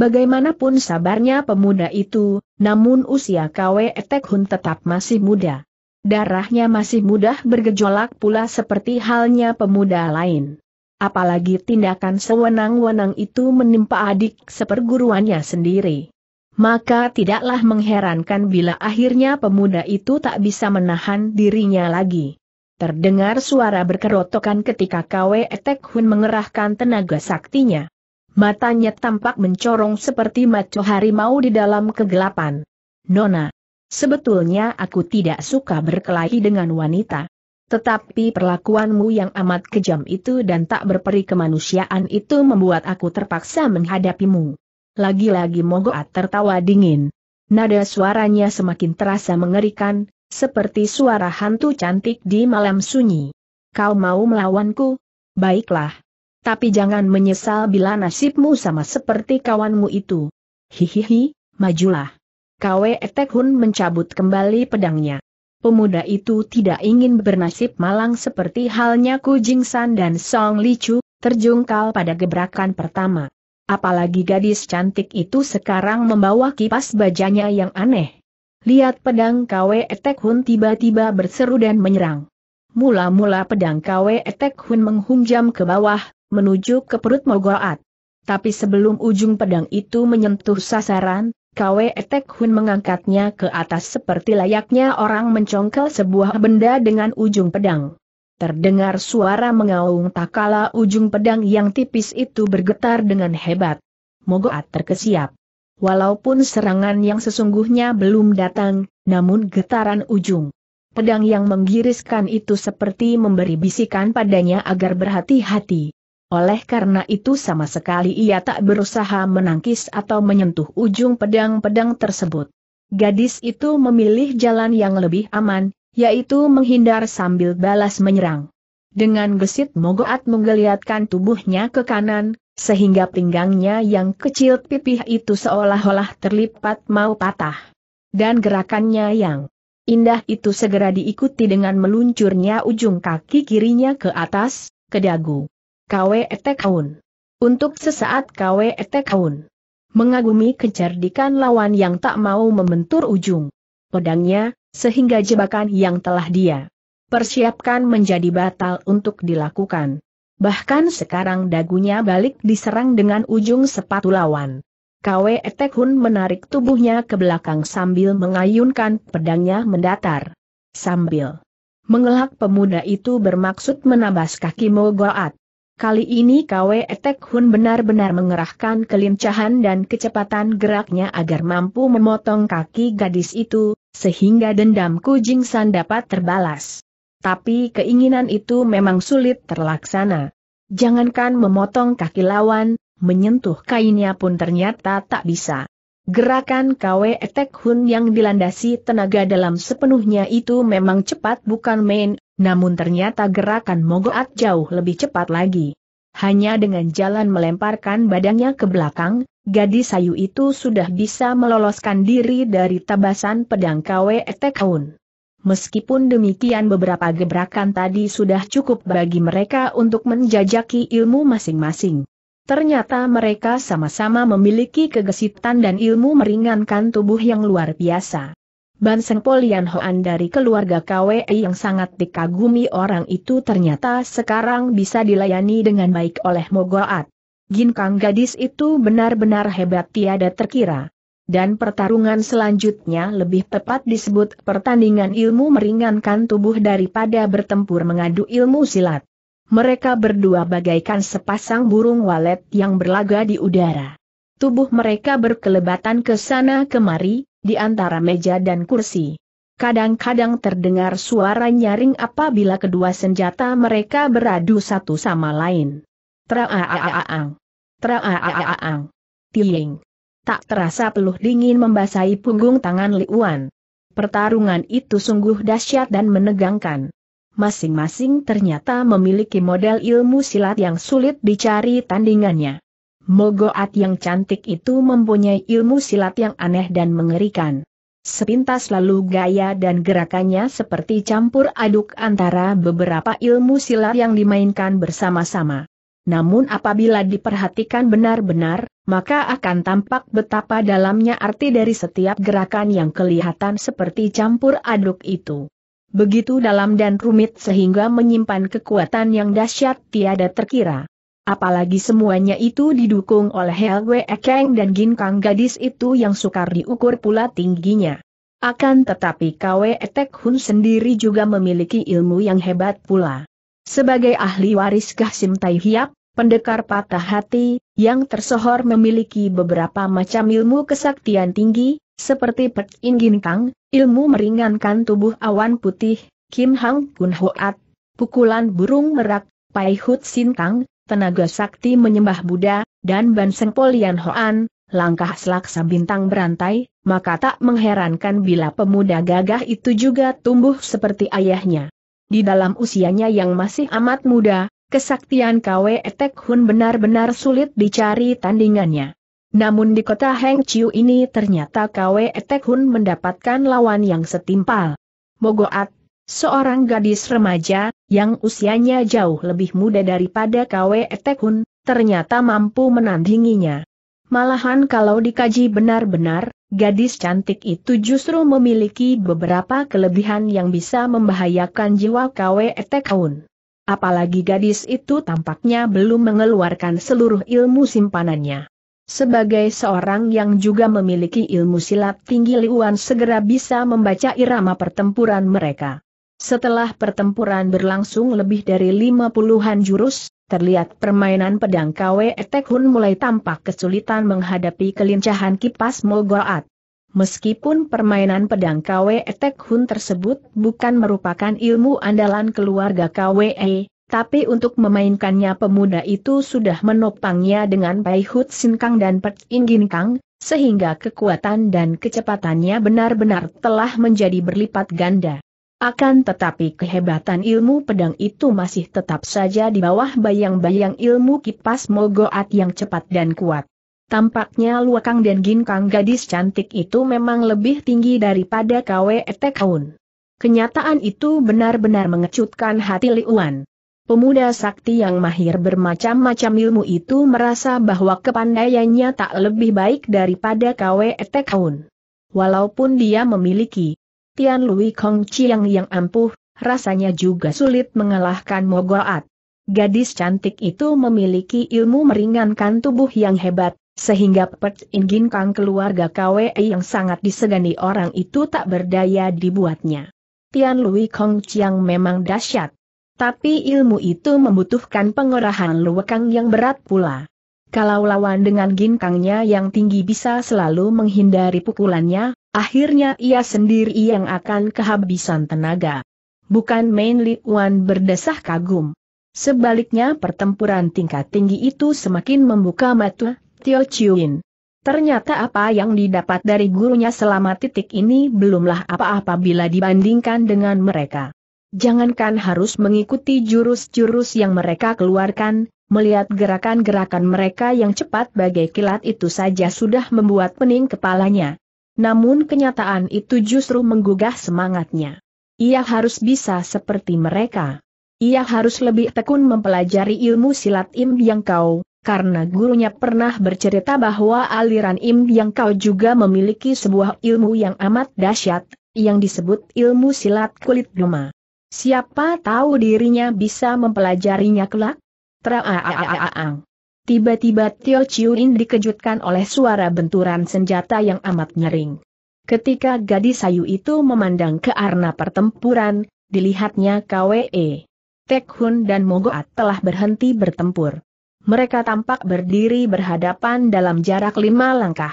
Bagaimanapun sabarnya pemuda itu, namun usia KW Etek Hun tetap masih muda. Darahnya masih mudah bergejolak pula seperti halnya pemuda lain. Apalagi tindakan sewenang-wenang itu menimpa adik seperguruannya sendiri. Maka tidaklah mengherankan bila akhirnya pemuda itu tak bisa menahan dirinya lagi. Terdengar suara berkerotokan ketika KW Etek Hun mengerahkan tenaga saktinya matanya tampak mencorong seperti maco harimau di dalam kegelapan. Nona, sebetulnya aku tidak suka berkelahi dengan wanita. Tetapi perlakuanmu yang amat kejam itu dan tak berperi kemanusiaan itu membuat aku terpaksa menghadapimu. Lagi-lagi Mogoat tertawa dingin. Nada suaranya semakin terasa mengerikan, seperti suara hantu cantik di malam sunyi. Kau mau melawanku? Baiklah, tapi jangan menyesal bila nasibmu sama seperti kawanmu itu. Hihihi, majulah. Kwe hun mencabut kembali pedangnya. Pemuda itu tidak ingin bernasib malang seperti halnya Ku san dan Song Li chu. terjungkal pada gebrakan pertama. Apalagi gadis cantik itu sekarang membawa kipas bajanya yang aneh. Lihat pedang Kwe hun tiba-tiba berseru dan menyerang. Mula-mula pedang Kwe hun menghunjam ke bawah, menuju ke perut Mogoat. Tapi sebelum ujung pedang itu menyentuh sasaran, Kwe Etek Hun mengangkatnya ke atas seperti layaknya orang mencongkel sebuah benda dengan ujung pedang. Terdengar suara mengaung tak kalah ujung pedang yang tipis itu bergetar dengan hebat. Mogoat terkesiap. Walaupun serangan yang sesungguhnya belum datang, namun getaran ujung pedang yang menggiriskan itu seperti memberi bisikan padanya agar berhati-hati. Oleh karena itu sama sekali ia tak berusaha menangkis atau menyentuh ujung pedang-pedang tersebut. Gadis itu memilih jalan yang lebih aman, yaitu menghindar sambil balas menyerang. Dengan gesit Mogoat menggeliatkan tubuhnya ke kanan, sehingga pinggangnya yang kecil pipih itu seolah-olah terlipat mau patah. Dan gerakannya yang indah itu segera diikuti dengan meluncurnya ujung kaki kirinya ke atas, ke dagu. KW Kaun. Untuk sesaat KW Kaun. Mengagumi kecerdikan lawan yang tak mau membentur ujung pedangnya, sehingga jebakan yang telah dia persiapkan menjadi batal untuk dilakukan. Bahkan sekarang dagunya balik diserang dengan ujung sepatu lawan. KW Etekhun menarik tubuhnya ke belakang sambil mengayunkan pedangnya mendatar. Sambil mengelak pemuda itu bermaksud menabas kaki Mogoat. Kali ini KW Etek Hun benar-benar mengerahkan kelincahan dan kecepatan geraknya agar mampu memotong kaki gadis itu, sehingga dendam Kujing San dapat terbalas. Tapi keinginan itu memang sulit terlaksana. Jangankan memotong kaki lawan, menyentuh kainnya pun ternyata tak bisa. Gerakan KW Etek Hun yang dilandasi tenaga dalam sepenuhnya itu memang cepat bukan main, namun ternyata gerakan Mogoat jauh lebih cepat lagi. Hanya dengan jalan melemparkan badannya ke belakang, gadis sayu itu sudah bisa meloloskan diri dari tabasan pedang KW Etek Hun. Meskipun demikian beberapa gebrakan tadi sudah cukup bagi mereka untuk menjajaki ilmu masing-masing. Ternyata mereka sama-sama memiliki kegesitan dan ilmu meringankan tubuh yang luar biasa. Banseng Polian Hoan dari keluarga KWI yang sangat dikagumi orang itu ternyata sekarang bisa dilayani dengan baik oleh Mogoat. Ginkang gadis itu benar-benar hebat tiada terkira. Dan pertarungan selanjutnya lebih tepat disebut pertandingan ilmu meringankan tubuh daripada bertempur mengadu ilmu silat. Mereka berdua bagaikan sepasang burung walet yang berlaga di udara. Tubuh mereka berkelebatan ke sana kemari, di antara meja dan kursi. Kadang-kadang terdengar suara nyaring apabila kedua senjata mereka beradu satu sama lain. Traaaaang. Traaaaang. Tiling. Tak terasa peluh dingin membasahi punggung tangan Liuan. Pertarungan itu sungguh dahsyat dan menegangkan masing-masing ternyata memiliki model ilmu silat yang sulit dicari tandingannya. Mogoat yang cantik itu mempunyai ilmu silat yang aneh dan mengerikan. Sepintas lalu gaya dan gerakannya seperti campur aduk antara beberapa ilmu silat yang dimainkan bersama-sama. Namun apabila diperhatikan benar-benar, maka akan tampak betapa dalamnya arti dari setiap gerakan yang kelihatan seperti campur aduk itu begitu dalam dan rumit sehingga menyimpan kekuatan yang dahsyat tiada terkira. Apalagi semuanya itu didukung oleh Helwe Ekeng dan Ginkang gadis itu yang sukar diukur pula tingginya. Akan tetapi Kwe Etek Hun sendiri juga memiliki ilmu yang hebat pula. Sebagai ahli waris Kahsim Tai Hiap, Pendekar patah hati, yang tersohor memiliki beberapa macam ilmu kesaktian tinggi, seperti Pek Ingin Kang, ilmu meringankan tubuh awan putih, Kim Hang Kun Hoat, pukulan burung merak, Pai Hut Sin Kang, tenaga sakti menyembah Buddha, dan Banseng Polian Hoan, langkah selaksa bintang berantai, maka tak mengherankan bila pemuda gagah itu juga tumbuh seperti ayahnya. Di dalam usianya yang masih amat muda, Kesaktian KW Etek Hun benar-benar sulit dicari tandingannya. Namun di kota Heng Chiu ini ternyata KW Etek Hun mendapatkan lawan yang setimpal. Mogoat, seorang gadis remaja, yang usianya jauh lebih muda daripada KW Etek Hun, ternyata mampu menandinginya. Malahan kalau dikaji benar-benar, gadis cantik itu justru memiliki beberapa kelebihan yang bisa membahayakan jiwa KW Hun apalagi gadis itu tampaknya belum mengeluarkan seluruh ilmu simpanannya. Sebagai seorang yang juga memiliki ilmu silat tinggi Liuan segera bisa membaca irama pertempuran mereka. Setelah pertempuran berlangsung lebih dari lima puluhan jurus, terlihat permainan pedang Kwe Etek Hun mulai tampak kesulitan menghadapi kelincahan kipas Mogoat. Meskipun permainan pedang KWE Tek Hun tersebut bukan merupakan ilmu andalan keluarga KWE, tapi untuk memainkannya pemuda itu sudah menopangnya dengan Pai Hut Sin Kang dan Pet Ingin Kang, sehingga kekuatan dan kecepatannya benar-benar telah menjadi berlipat ganda. Akan tetapi kehebatan ilmu pedang itu masih tetap saja di bawah bayang-bayang ilmu kipas mogoat yang cepat dan kuat. Tampaknya Luakang dan Ginkang gadis cantik itu memang lebih tinggi daripada Kwe Etekaun. Kenyataan itu benar-benar mengecutkan hati Liuan. Pemuda sakti yang mahir bermacam-macam ilmu itu merasa bahwa kepandaiannya tak lebih baik daripada Kwe Etekaun. Walaupun dia memiliki Tian Lui Kong Chiang yang ampuh, rasanya juga sulit mengalahkan Mogoat. Gadis cantik itu memiliki ilmu meringankan tubuh yang hebat, sehingga Pert Ingin Kang keluarga KWI yang sangat disegani orang itu tak berdaya dibuatnya. Tian Lui Kong Chiang memang dahsyat. Tapi ilmu itu membutuhkan pengerahan luwekang yang berat pula. Kalau lawan dengan ginkangnya yang tinggi bisa selalu menghindari pukulannya, akhirnya ia sendiri yang akan kehabisan tenaga. Bukan main Li Wan berdesah kagum. Sebaliknya pertempuran tingkat tinggi itu semakin membuka mata Tio Chiuin, Ternyata apa yang didapat dari gurunya selama titik ini belumlah apa-apa bila dibandingkan dengan mereka. Jangankan harus mengikuti jurus-jurus yang mereka keluarkan, melihat gerakan-gerakan mereka yang cepat bagai kilat itu saja sudah membuat pening kepalanya. Namun kenyataan itu justru menggugah semangatnya. Ia harus bisa seperti mereka. Ia harus lebih tekun mempelajari ilmu silat im yang kau karena gurunya pernah bercerita bahwa aliran Im yang kau juga memiliki sebuah ilmu yang amat dahsyat, yang disebut ilmu silat kulit gema. Siapa tahu dirinya bisa mempelajarinya kelak? Traaaaang. Tiba-tiba Tio Chiuin dikejutkan oleh suara benturan senjata yang amat nyering. Ketika gadis sayu itu memandang ke arna pertempuran, dilihatnya KWE. Tekhun dan Mogoat telah berhenti bertempur mereka tampak berdiri berhadapan dalam jarak lima langkah.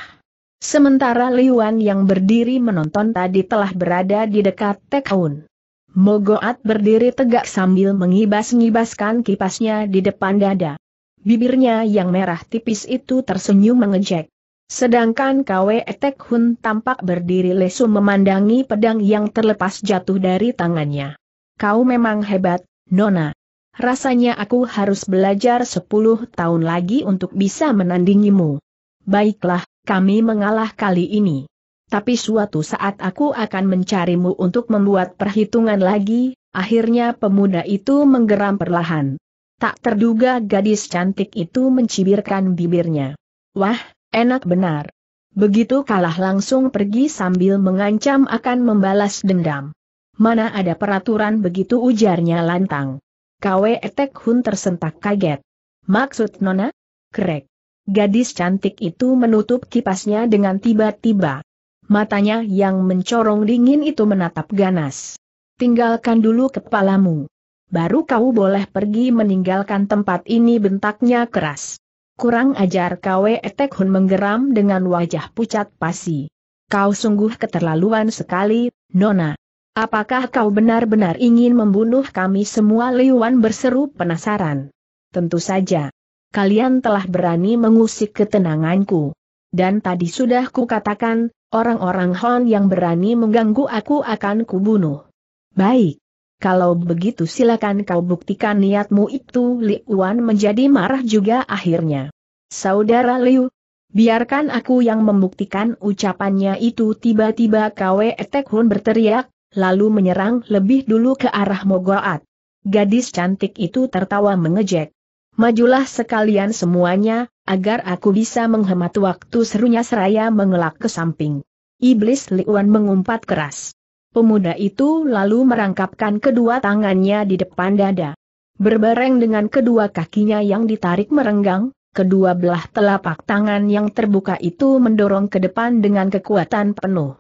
Sementara Liwan yang berdiri menonton tadi telah berada di dekat Tekaun. Mogoat berdiri tegak sambil mengibas-ngibaskan kipasnya di depan dada. Bibirnya yang merah tipis itu tersenyum mengejek. Sedangkan Kwe Etek Hun tampak berdiri lesu memandangi pedang yang terlepas jatuh dari tangannya. Kau memang hebat, Nona rasanya aku harus belajar sepuluh tahun lagi untuk bisa menandingimu. Baiklah, kami mengalah kali ini. Tapi suatu saat aku akan mencarimu untuk membuat perhitungan lagi, akhirnya pemuda itu menggeram perlahan. Tak terduga gadis cantik itu mencibirkan bibirnya. Wah, enak benar. Begitu kalah langsung pergi sambil mengancam akan membalas dendam. Mana ada peraturan begitu ujarnya lantang. Kwe Etek Hun tersentak kaget. Maksud Nona? Krek. Gadis cantik itu menutup kipasnya dengan tiba-tiba. Matanya yang mencorong dingin itu menatap ganas. Tinggalkan dulu kepalamu. Baru kau boleh pergi meninggalkan tempat ini bentaknya keras. Kurang ajar Kwe Etek Hun menggeram dengan wajah pucat pasi. Kau sungguh keterlaluan sekali, Nona. Apakah kau benar-benar ingin membunuh kami semua Wan berseru penasaran? Tentu saja. Kalian telah berani mengusik ketenanganku. Dan tadi sudah kukatakan, orang-orang Hon yang berani mengganggu aku akan kubunuh. Baik. Kalau begitu silakan kau buktikan niatmu itu Wan menjadi marah juga akhirnya. Saudara Liu, biarkan aku yang membuktikan ucapannya itu tiba-tiba Kwe Etek Hun berteriak, lalu menyerang lebih dulu ke arah Mogoat. Gadis cantik itu tertawa mengejek. Majulah sekalian semuanya, agar aku bisa menghemat waktu serunya seraya mengelak ke samping. Iblis Liwan mengumpat keras. Pemuda itu lalu merangkapkan kedua tangannya di depan dada. Berbareng dengan kedua kakinya yang ditarik merenggang, kedua belah telapak tangan yang terbuka itu mendorong ke depan dengan kekuatan penuh.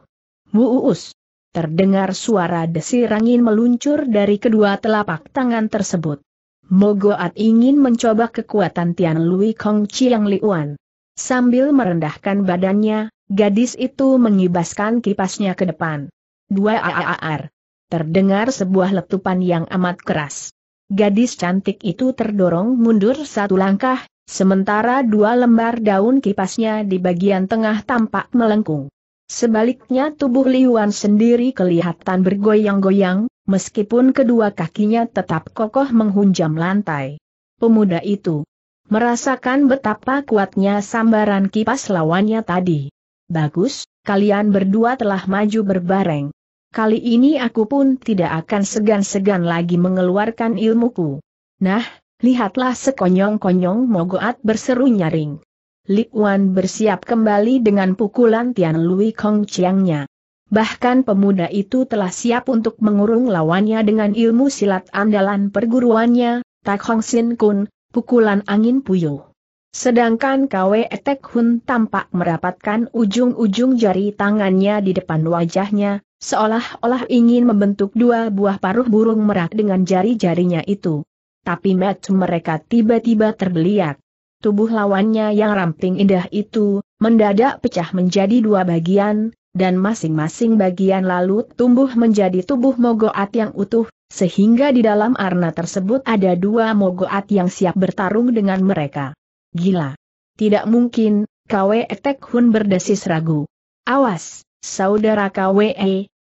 Muus! terdengar suara desir angin meluncur dari kedua telapak tangan tersebut. Mogoat ingin mencoba kekuatan Tian Lui Kong Chiang Liuan. Sambil merendahkan badannya, gadis itu mengibaskan kipasnya ke depan. Dua aaar. Terdengar sebuah letupan yang amat keras. Gadis cantik itu terdorong mundur satu langkah, sementara dua lembar daun kipasnya di bagian tengah tampak melengkung. Sebaliknya tubuh Liuan sendiri kelihatan bergoyang-goyang, meskipun kedua kakinya tetap kokoh menghunjam lantai. Pemuda itu merasakan betapa kuatnya sambaran kipas lawannya tadi. Bagus, kalian berdua telah maju berbareng. Kali ini aku pun tidak akan segan-segan lagi mengeluarkan ilmuku. Nah, lihatlah sekonyong-konyong Mogoat berseru nyaring. Li Wan bersiap kembali dengan pukulan Tian Lui Kong Chiangnya. Bahkan pemuda itu telah siap untuk mengurung lawannya dengan ilmu silat andalan perguruannya, Tak Hong Sin Kun, pukulan angin puyuh. Sedangkan Kwe Etek Hun tampak merapatkan ujung-ujung jari tangannya di depan wajahnya, seolah-olah ingin membentuk dua buah paruh burung merak dengan jari-jarinya itu. Tapi match mereka tiba-tiba terbeliak tubuh lawannya yang ramping indah itu, mendadak pecah menjadi dua bagian, dan masing-masing bagian lalu tumbuh menjadi tubuh Mogoat yang utuh, sehingga di dalam arna tersebut ada dua Mogoat yang siap bertarung dengan mereka. Gila! Tidak mungkin, Kwe Etek Hun berdesis ragu. Awas, saudara Kwe,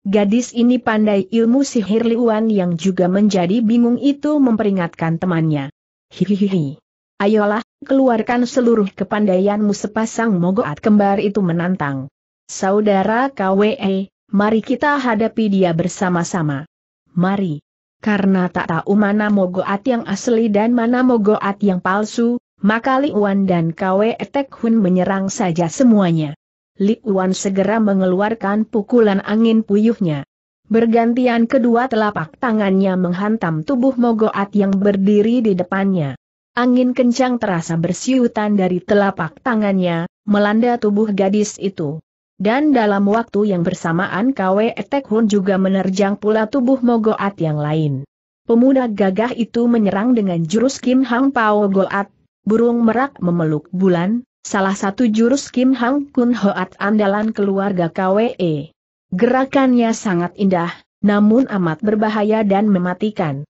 Gadis ini pandai ilmu sihir Liuan yang juga menjadi bingung itu memperingatkan temannya. Hihihi. Ayolah, keluarkan seluruh kepandaianmu sepasang mogoat kembar itu menantang. Saudara KWE, mari kita hadapi dia bersama-sama. Mari. Karena tak tahu mana mogoat yang asli dan mana mogoat yang palsu, maka Liuan dan KWE Tekhun menyerang saja semuanya. Liuan segera mengeluarkan pukulan angin puyuhnya. Bergantian kedua telapak tangannya menghantam tubuh mogoat yang berdiri di depannya. Angin kencang terasa bersiutan dari telapak tangannya, melanda tubuh gadis itu. Dan dalam waktu yang bersamaan Kwe Etek Hun juga menerjang pula tubuh Mogoat yang lain. Pemuda gagah itu menyerang dengan jurus Kim Hang Pao Goat, burung merak memeluk bulan, salah satu jurus Kim Hang Kun Hoat andalan keluarga KWE. Gerakannya sangat indah, namun amat berbahaya dan mematikan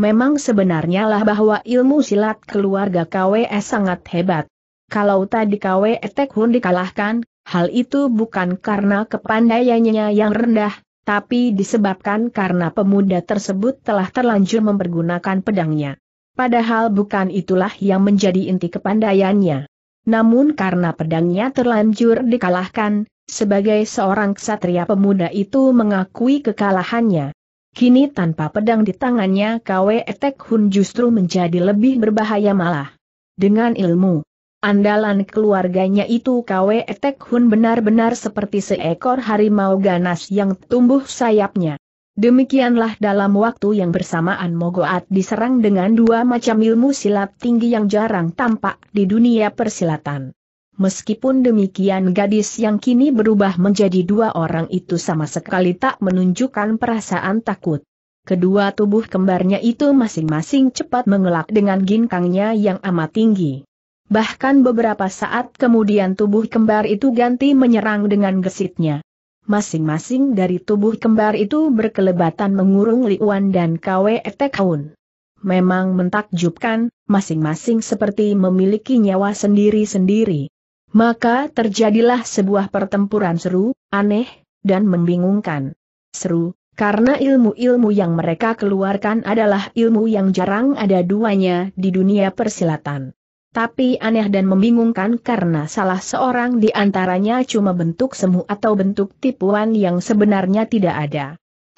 memang sebenarnya lah bahwa ilmu silat keluarga KWE sangat hebat. Kalau tadi KWE Tek Hun dikalahkan, hal itu bukan karena kepandaiannya yang rendah, tapi disebabkan karena pemuda tersebut telah terlanjur mempergunakan pedangnya. Padahal bukan itulah yang menjadi inti kepandaiannya. Namun karena pedangnya terlanjur dikalahkan, sebagai seorang ksatria pemuda itu mengakui kekalahannya. Kini tanpa pedang di tangannya Kwe Etek Hun justru menjadi lebih berbahaya malah. Dengan ilmu andalan keluarganya itu Kwe Etek Hun benar-benar seperti seekor harimau ganas yang tumbuh sayapnya. Demikianlah dalam waktu yang bersamaan Mogoat diserang dengan dua macam ilmu silat tinggi yang jarang tampak di dunia persilatan. Meskipun demikian gadis yang kini berubah menjadi dua orang itu sama sekali tak menunjukkan perasaan takut. Kedua tubuh kembarnya itu masing-masing cepat mengelak dengan ginkangnya yang amat tinggi. Bahkan beberapa saat kemudian tubuh kembar itu ganti menyerang dengan gesitnya. Masing-masing dari tubuh kembar itu berkelebatan mengurung Wan dan Kwe Etekaun. Memang mentakjubkan, masing-masing seperti memiliki nyawa sendiri-sendiri. Maka terjadilah sebuah pertempuran seru, aneh, dan membingungkan. Seru, karena ilmu-ilmu yang mereka keluarkan adalah ilmu yang jarang ada duanya di dunia persilatan. Tapi aneh dan membingungkan karena salah seorang di antaranya cuma bentuk semu atau bentuk tipuan yang sebenarnya tidak ada.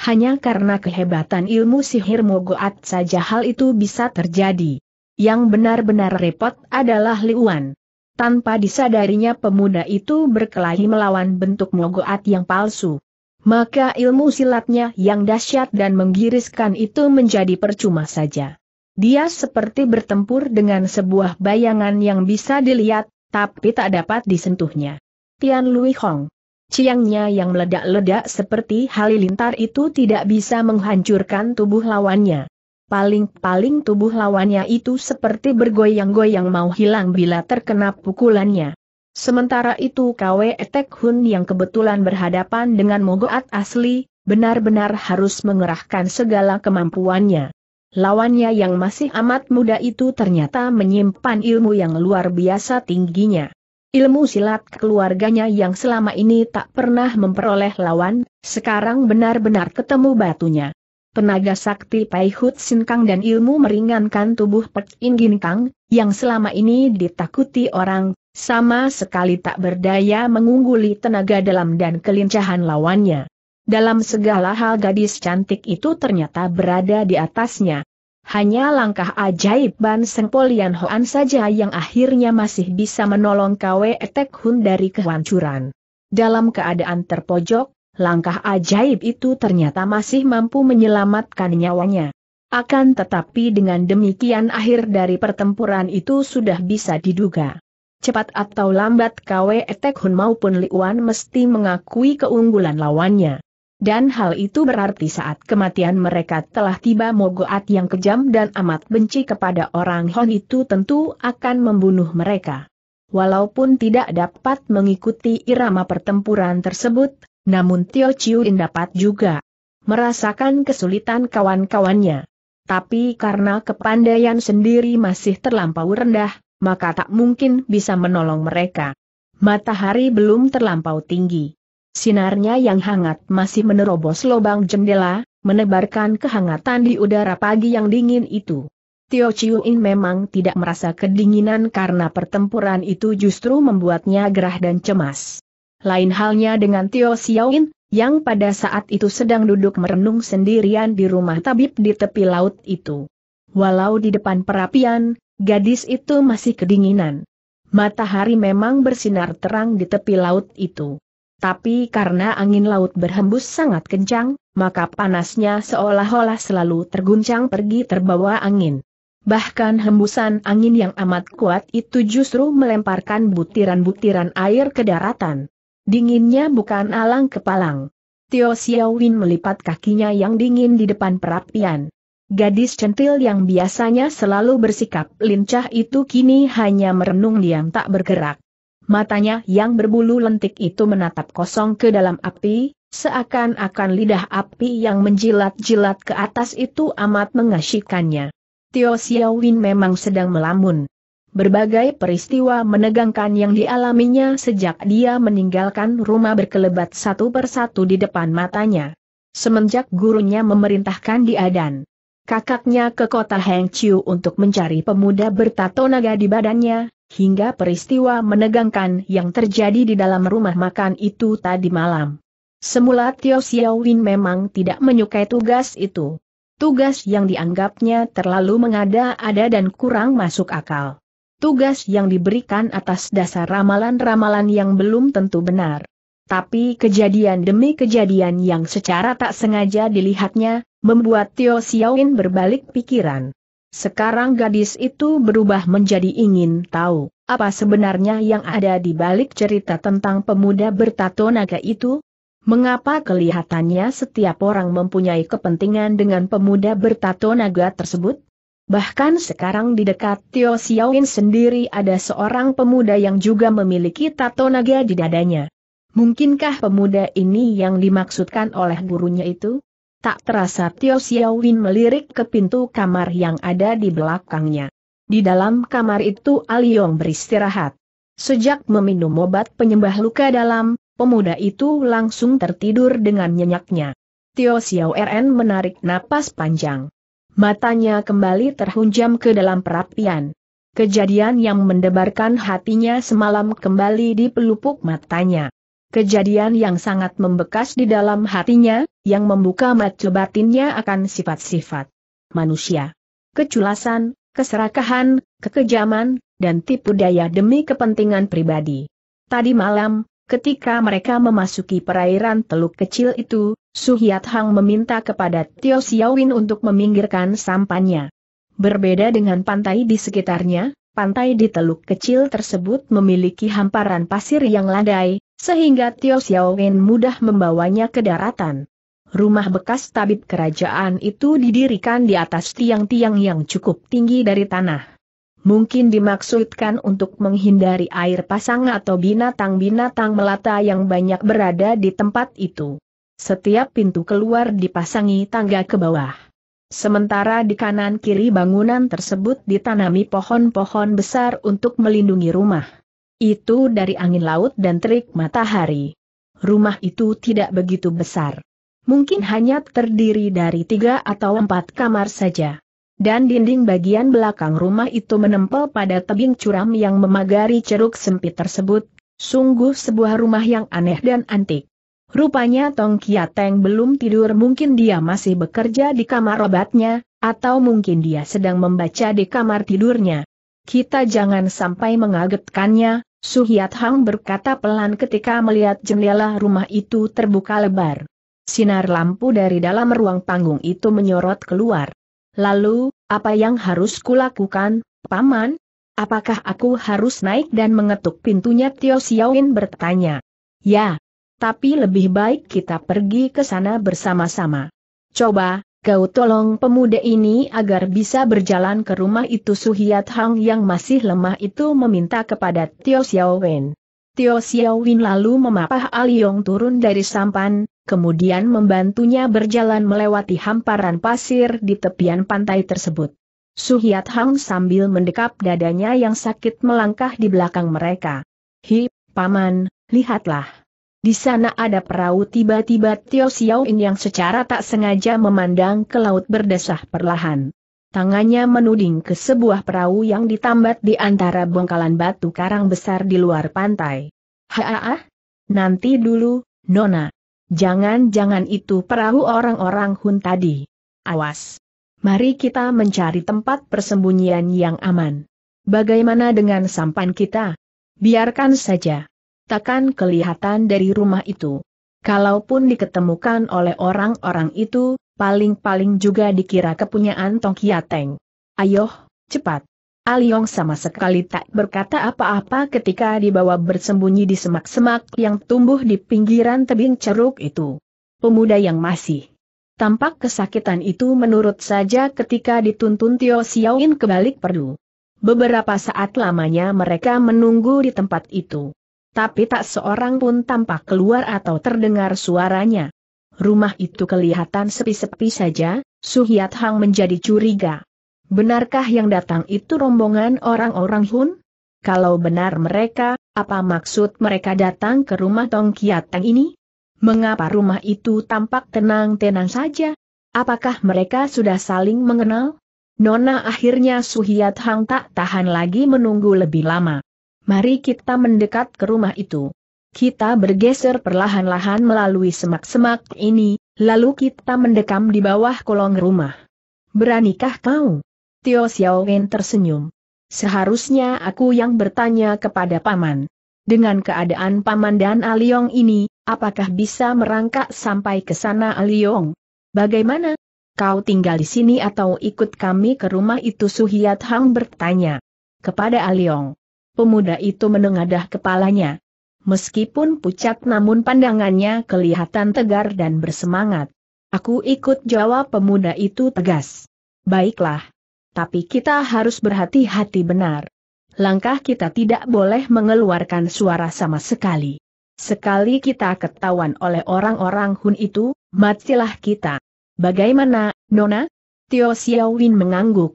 Hanya karena kehebatan ilmu sihir Mogoat saja hal itu bisa terjadi. Yang benar-benar repot adalah Liuan. Tanpa disadarinya pemuda itu berkelahi melawan bentuk mogoat yang palsu. Maka ilmu silatnya yang dahsyat dan menggiriskan itu menjadi percuma saja. Dia seperti bertempur dengan sebuah bayangan yang bisa dilihat, tapi tak dapat disentuhnya. Tian Lui Hong. Ciangnya yang meledak-ledak seperti halilintar itu tidak bisa menghancurkan tubuh lawannya paling-paling tubuh lawannya itu seperti bergoyang-goyang mau hilang bila terkena pukulannya. Sementara itu Kwe Etek Hun yang kebetulan berhadapan dengan Mogoat asli, benar-benar harus mengerahkan segala kemampuannya. Lawannya yang masih amat muda itu ternyata menyimpan ilmu yang luar biasa tingginya. Ilmu silat keluarganya yang selama ini tak pernah memperoleh lawan, sekarang benar-benar ketemu batunya penaga sakti Pai Hut Sin Kang dan ilmu meringankan tubuh Pek Gin Kang, yang selama ini ditakuti orang, sama sekali tak berdaya mengungguli tenaga dalam dan kelincahan lawannya. Dalam segala hal gadis cantik itu ternyata berada di atasnya. Hanya langkah ajaib Ban Seng Polian Hoan saja yang akhirnya masih bisa menolong Kwe Etek Hun dari kehancuran. Dalam keadaan terpojok, Langkah ajaib itu ternyata masih mampu menyelamatkan nyawanya. Akan tetapi dengan demikian akhir dari pertempuran itu sudah bisa diduga. Cepat atau lambat KW Hun maupun Liwan mesti mengakui keunggulan lawannya. Dan hal itu berarti saat kematian mereka telah tiba Mogoat yang kejam dan amat benci kepada orang Hon itu tentu akan membunuh mereka. Walaupun tidak dapat mengikuti irama pertempuran tersebut, namun Tio Chiuin dapat juga merasakan kesulitan kawan-kawannya. Tapi karena kepandaian sendiri masih terlampau rendah, maka tak mungkin bisa menolong mereka. Matahari belum terlampau tinggi. Sinarnya yang hangat masih menerobos lubang jendela, menebarkan kehangatan di udara pagi yang dingin itu. Tio Chiuin memang tidak merasa kedinginan karena pertempuran itu justru membuatnya gerah dan cemas. Lain halnya dengan Tio Xiaoin, yang pada saat itu sedang duduk merenung sendirian di rumah tabib di tepi laut itu. Walau di depan perapian, gadis itu masih kedinginan. Matahari memang bersinar terang di tepi laut itu. Tapi karena angin laut berhembus sangat kencang, maka panasnya seolah-olah selalu terguncang pergi terbawa angin. Bahkan hembusan angin yang amat kuat itu justru melemparkan butiran-butiran air ke daratan. Dinginnya bukan alang kepalang. Tio Xiaowin melipat kakinya yang dingin di depan perapian. Gadis centil yang biasanya selalu bersikap lincah itu kini hanya merenung diam tak bergerak. Matanya yang berbulu lentik itu menatap kosong ke dalam api, seakan-akan lidah api yang menjilat-jilat ke atas itu amat mengasyikannya. Tio Xiaowin memang sedang melamun. Berbagai peristiwa menegangkan yang dialaminya sejak dia meninggalkan rumah berkelebat satu persatu di depan matanya. Semenjak gurunya memerintahkan dia dan kakaknya ke kota Hengqiu untuk mencari pemuda bertato naga di badannya, hingga peristiwa menegangkan yang terjadi di dalam rumah makan itu tadi malam. Semula Tio Xiaowin memang tidak menyukai tugas itu. Tugas yang dianggapnya terlalu mengada-ada dan kurang masuk akal tugas yang diberikan atas dasar ramalan-ramalan yang belum tentu benar. Tapi kejadian demi kejadian yang secara tak sengaja dilihatnya, membuat Tio Xiaoin berbalik pikiran. Sekarang gadis itu berubah menjadi ingin tahu, apa sebenarnya yang ada di balik cerita tentang pemuda bertato naga itu? Mengapa kelihatannya setiap orang mempunyai kepentingan dengan pemuda bertato naga tersebut? Bahkan sekarang di dekat Tio Xiaoin sendiri ada seorang pemuda yang juga memiliki tato naga di dadanya. Mungkinkah pemuda ini yang dimaksudkan oleh gurunya itu? Tak terasa Tio Xiaoin melirik ke pintu kamar yang ada di belakangnya. Di dalam kamar itu Aliong beristirahat. Sejak meminum obat penyembah luka dalam, pemuda itu langsung tertidur dengan nyenyaknya. Tio Xiao RN menarik napas panjang matanya kembali terhunjam ke dalam perapian. Kejadian yang mendebarkan hatinya semalam kembali di pelupuk matanya. Kejadian yang sangat membekas di dalam hatinya, yang membuka mata batinnya akan sifat-sifat manusia. Keculasan, keserakahan, kekejaman, dan tipu daya demi kepentingan pribadi. Tadi malam, ketika mereka memasuki perairan teluk kecil itu, Su Hiat Hang meminta kepada Tio Xiaowin untuk meminggirkan sampannya. Berbeda dengan pantai di sekitarnya, pantai di teluk kecil tersebut memiliki hamparan pasir yang landai, sehingga Tio Xiaowin mudah membawanya ke daratan. Rumah bekas tabib kerajaan itu didirikan di atas tiang-tiang yang cukup tinggi dari tanah. Mungkin dimaksudkan untuk menghindari air pasang atau binatang-binatang melata yang banyak berada di tempat itu. Setiap pintu keluar dipasangi tangga ke bawah. Sementara di kanan kiri bangunan tersebut ditanami pohon-pohon besar untuk melindungi rumah. Itu dari angin laut dan terik matahari. Rumah itu tidak begitu besar. Mungkin hanya terdiri dari tiga atau empat kamar saja dan dinding bagian belakang rumah itu menempel pada tebing curam yang memagari ceruk sempit tersebut, sungguh sebuah rumah yang aneh dan antik. Rupanya Tong Kiateng belum tidur mungkin dia masih bekerja di kamar obatnya, atau mungkin dia sedang membaca di kamar tidurnya. Kita jangan sampai mengagetkannya, Su Hiat Hang berkata pelan ketika melihat jendela rumah itu terbuka lebar. Sinar lampu dari dalam ruang panggung itu menyorot keluar. Lalu, apa yang harus kulakukan, Paman? Apakah aku harus naik dan mengetuk pintunya Tio Xiaoin bertanya. Ya, tapi lebih baik kita pergi ke sana bersama-sama. Coba, kau tolong pemuda ini agar bisa berjalan ke rumah itu Suhiat Hang yang masih lemah itu meminta kepada Tio Xiao Wen. Tio Xiao Wen lalu memapah Aliong turun dari sampan, kemudian membantunya berjalan melewati hamparan pasir di tepian pantai tersebut. Suhiat Hang sambil mendekap dadanya yang sakit melangkah di belakang mereka. Hi, paman, lihatlah. Di sana ada perahu tiba-tiba Tio Xiaoin yang secara tak sengaja memandang ke laut berdesah perlahan. Tangannya menuding ke sebuah perahu yang ditambat di antara bongkalan batu karang besar di luar pantai. Haa, ah. nanti dulu, Nona. Jangan-jangan itu perahu orang-orang Hun tadi. Awas. Mari kita mencari tempat persembunyian yang aman. Bagaimana dengan sampan kita? Biarkan saja takkan kelihatan dari rumah itu. Kalaupun diketemukan oleh orang-orang itu, paling-paling juga dikira kepunyaan Tong Kiateng. Ayoh, cepat. Aliong sama sekali tak berkata apa-apa ketika dibawa bersembunyi di semak-semak yang tumbuh di pinggiran tebing ceruk itu. Pemuda yang masih tampak kesakitan itu menurut saja ketika dituntun Tio Xiaoin ke balik perdu. Beberapa saat lamanya mereka menunggu di tempat itu tapi tak seorang pun tampak keluar atau terdengar suaranya. Rumah itu kelihatan sepi-sepi saja, Suhyat Hang menjadi curiga. Benarkah yang datang itu rombongan orang-orang Hun? Kalau benar mereka, apa maksud mereka datang ke rumah Tong Kiateng ini? Mengapa rumah itu tampak tenang-tenang saja? Apakah mereka sudah saling mengenal? Nona akhirnya Suhyat Hang tak tahan lagi menunggu lebih lama. Mari kita mendekat ke rumah itu. Kita bergeser perlahan-lahan melalui semak-semak ini, lalu kita mendekam di bawah kolong rumah. Beranikah kau? Tio Xiao Wen tersenyum. Seharusnya aku yang bertanya kepada paman. Dengan keadaan paman dan Aliong ini, apakah bisa merangkak sampai ke sana Aliong? Bagaimana? Kau tinggal di sini atau ikut kami ke rumah itu Suhiyat Hang bertanya. Kepada Aliong pemuda itu menengadah kepalanya. Meskipun pucat namun pandangannya kelihatan tegar dan bersemangat. Aku ikut jawab pemuda itu tegas. Baiklah. Tapi kita harus berhati-hati benar. Langkah kita tidak boleh mengeluarkan suara sama sekali. Sekali kita ketahuan oleh orang-orang Hun itu, matilah kita. Bagaimana, Nona? Tio Xiaowin mengangguk.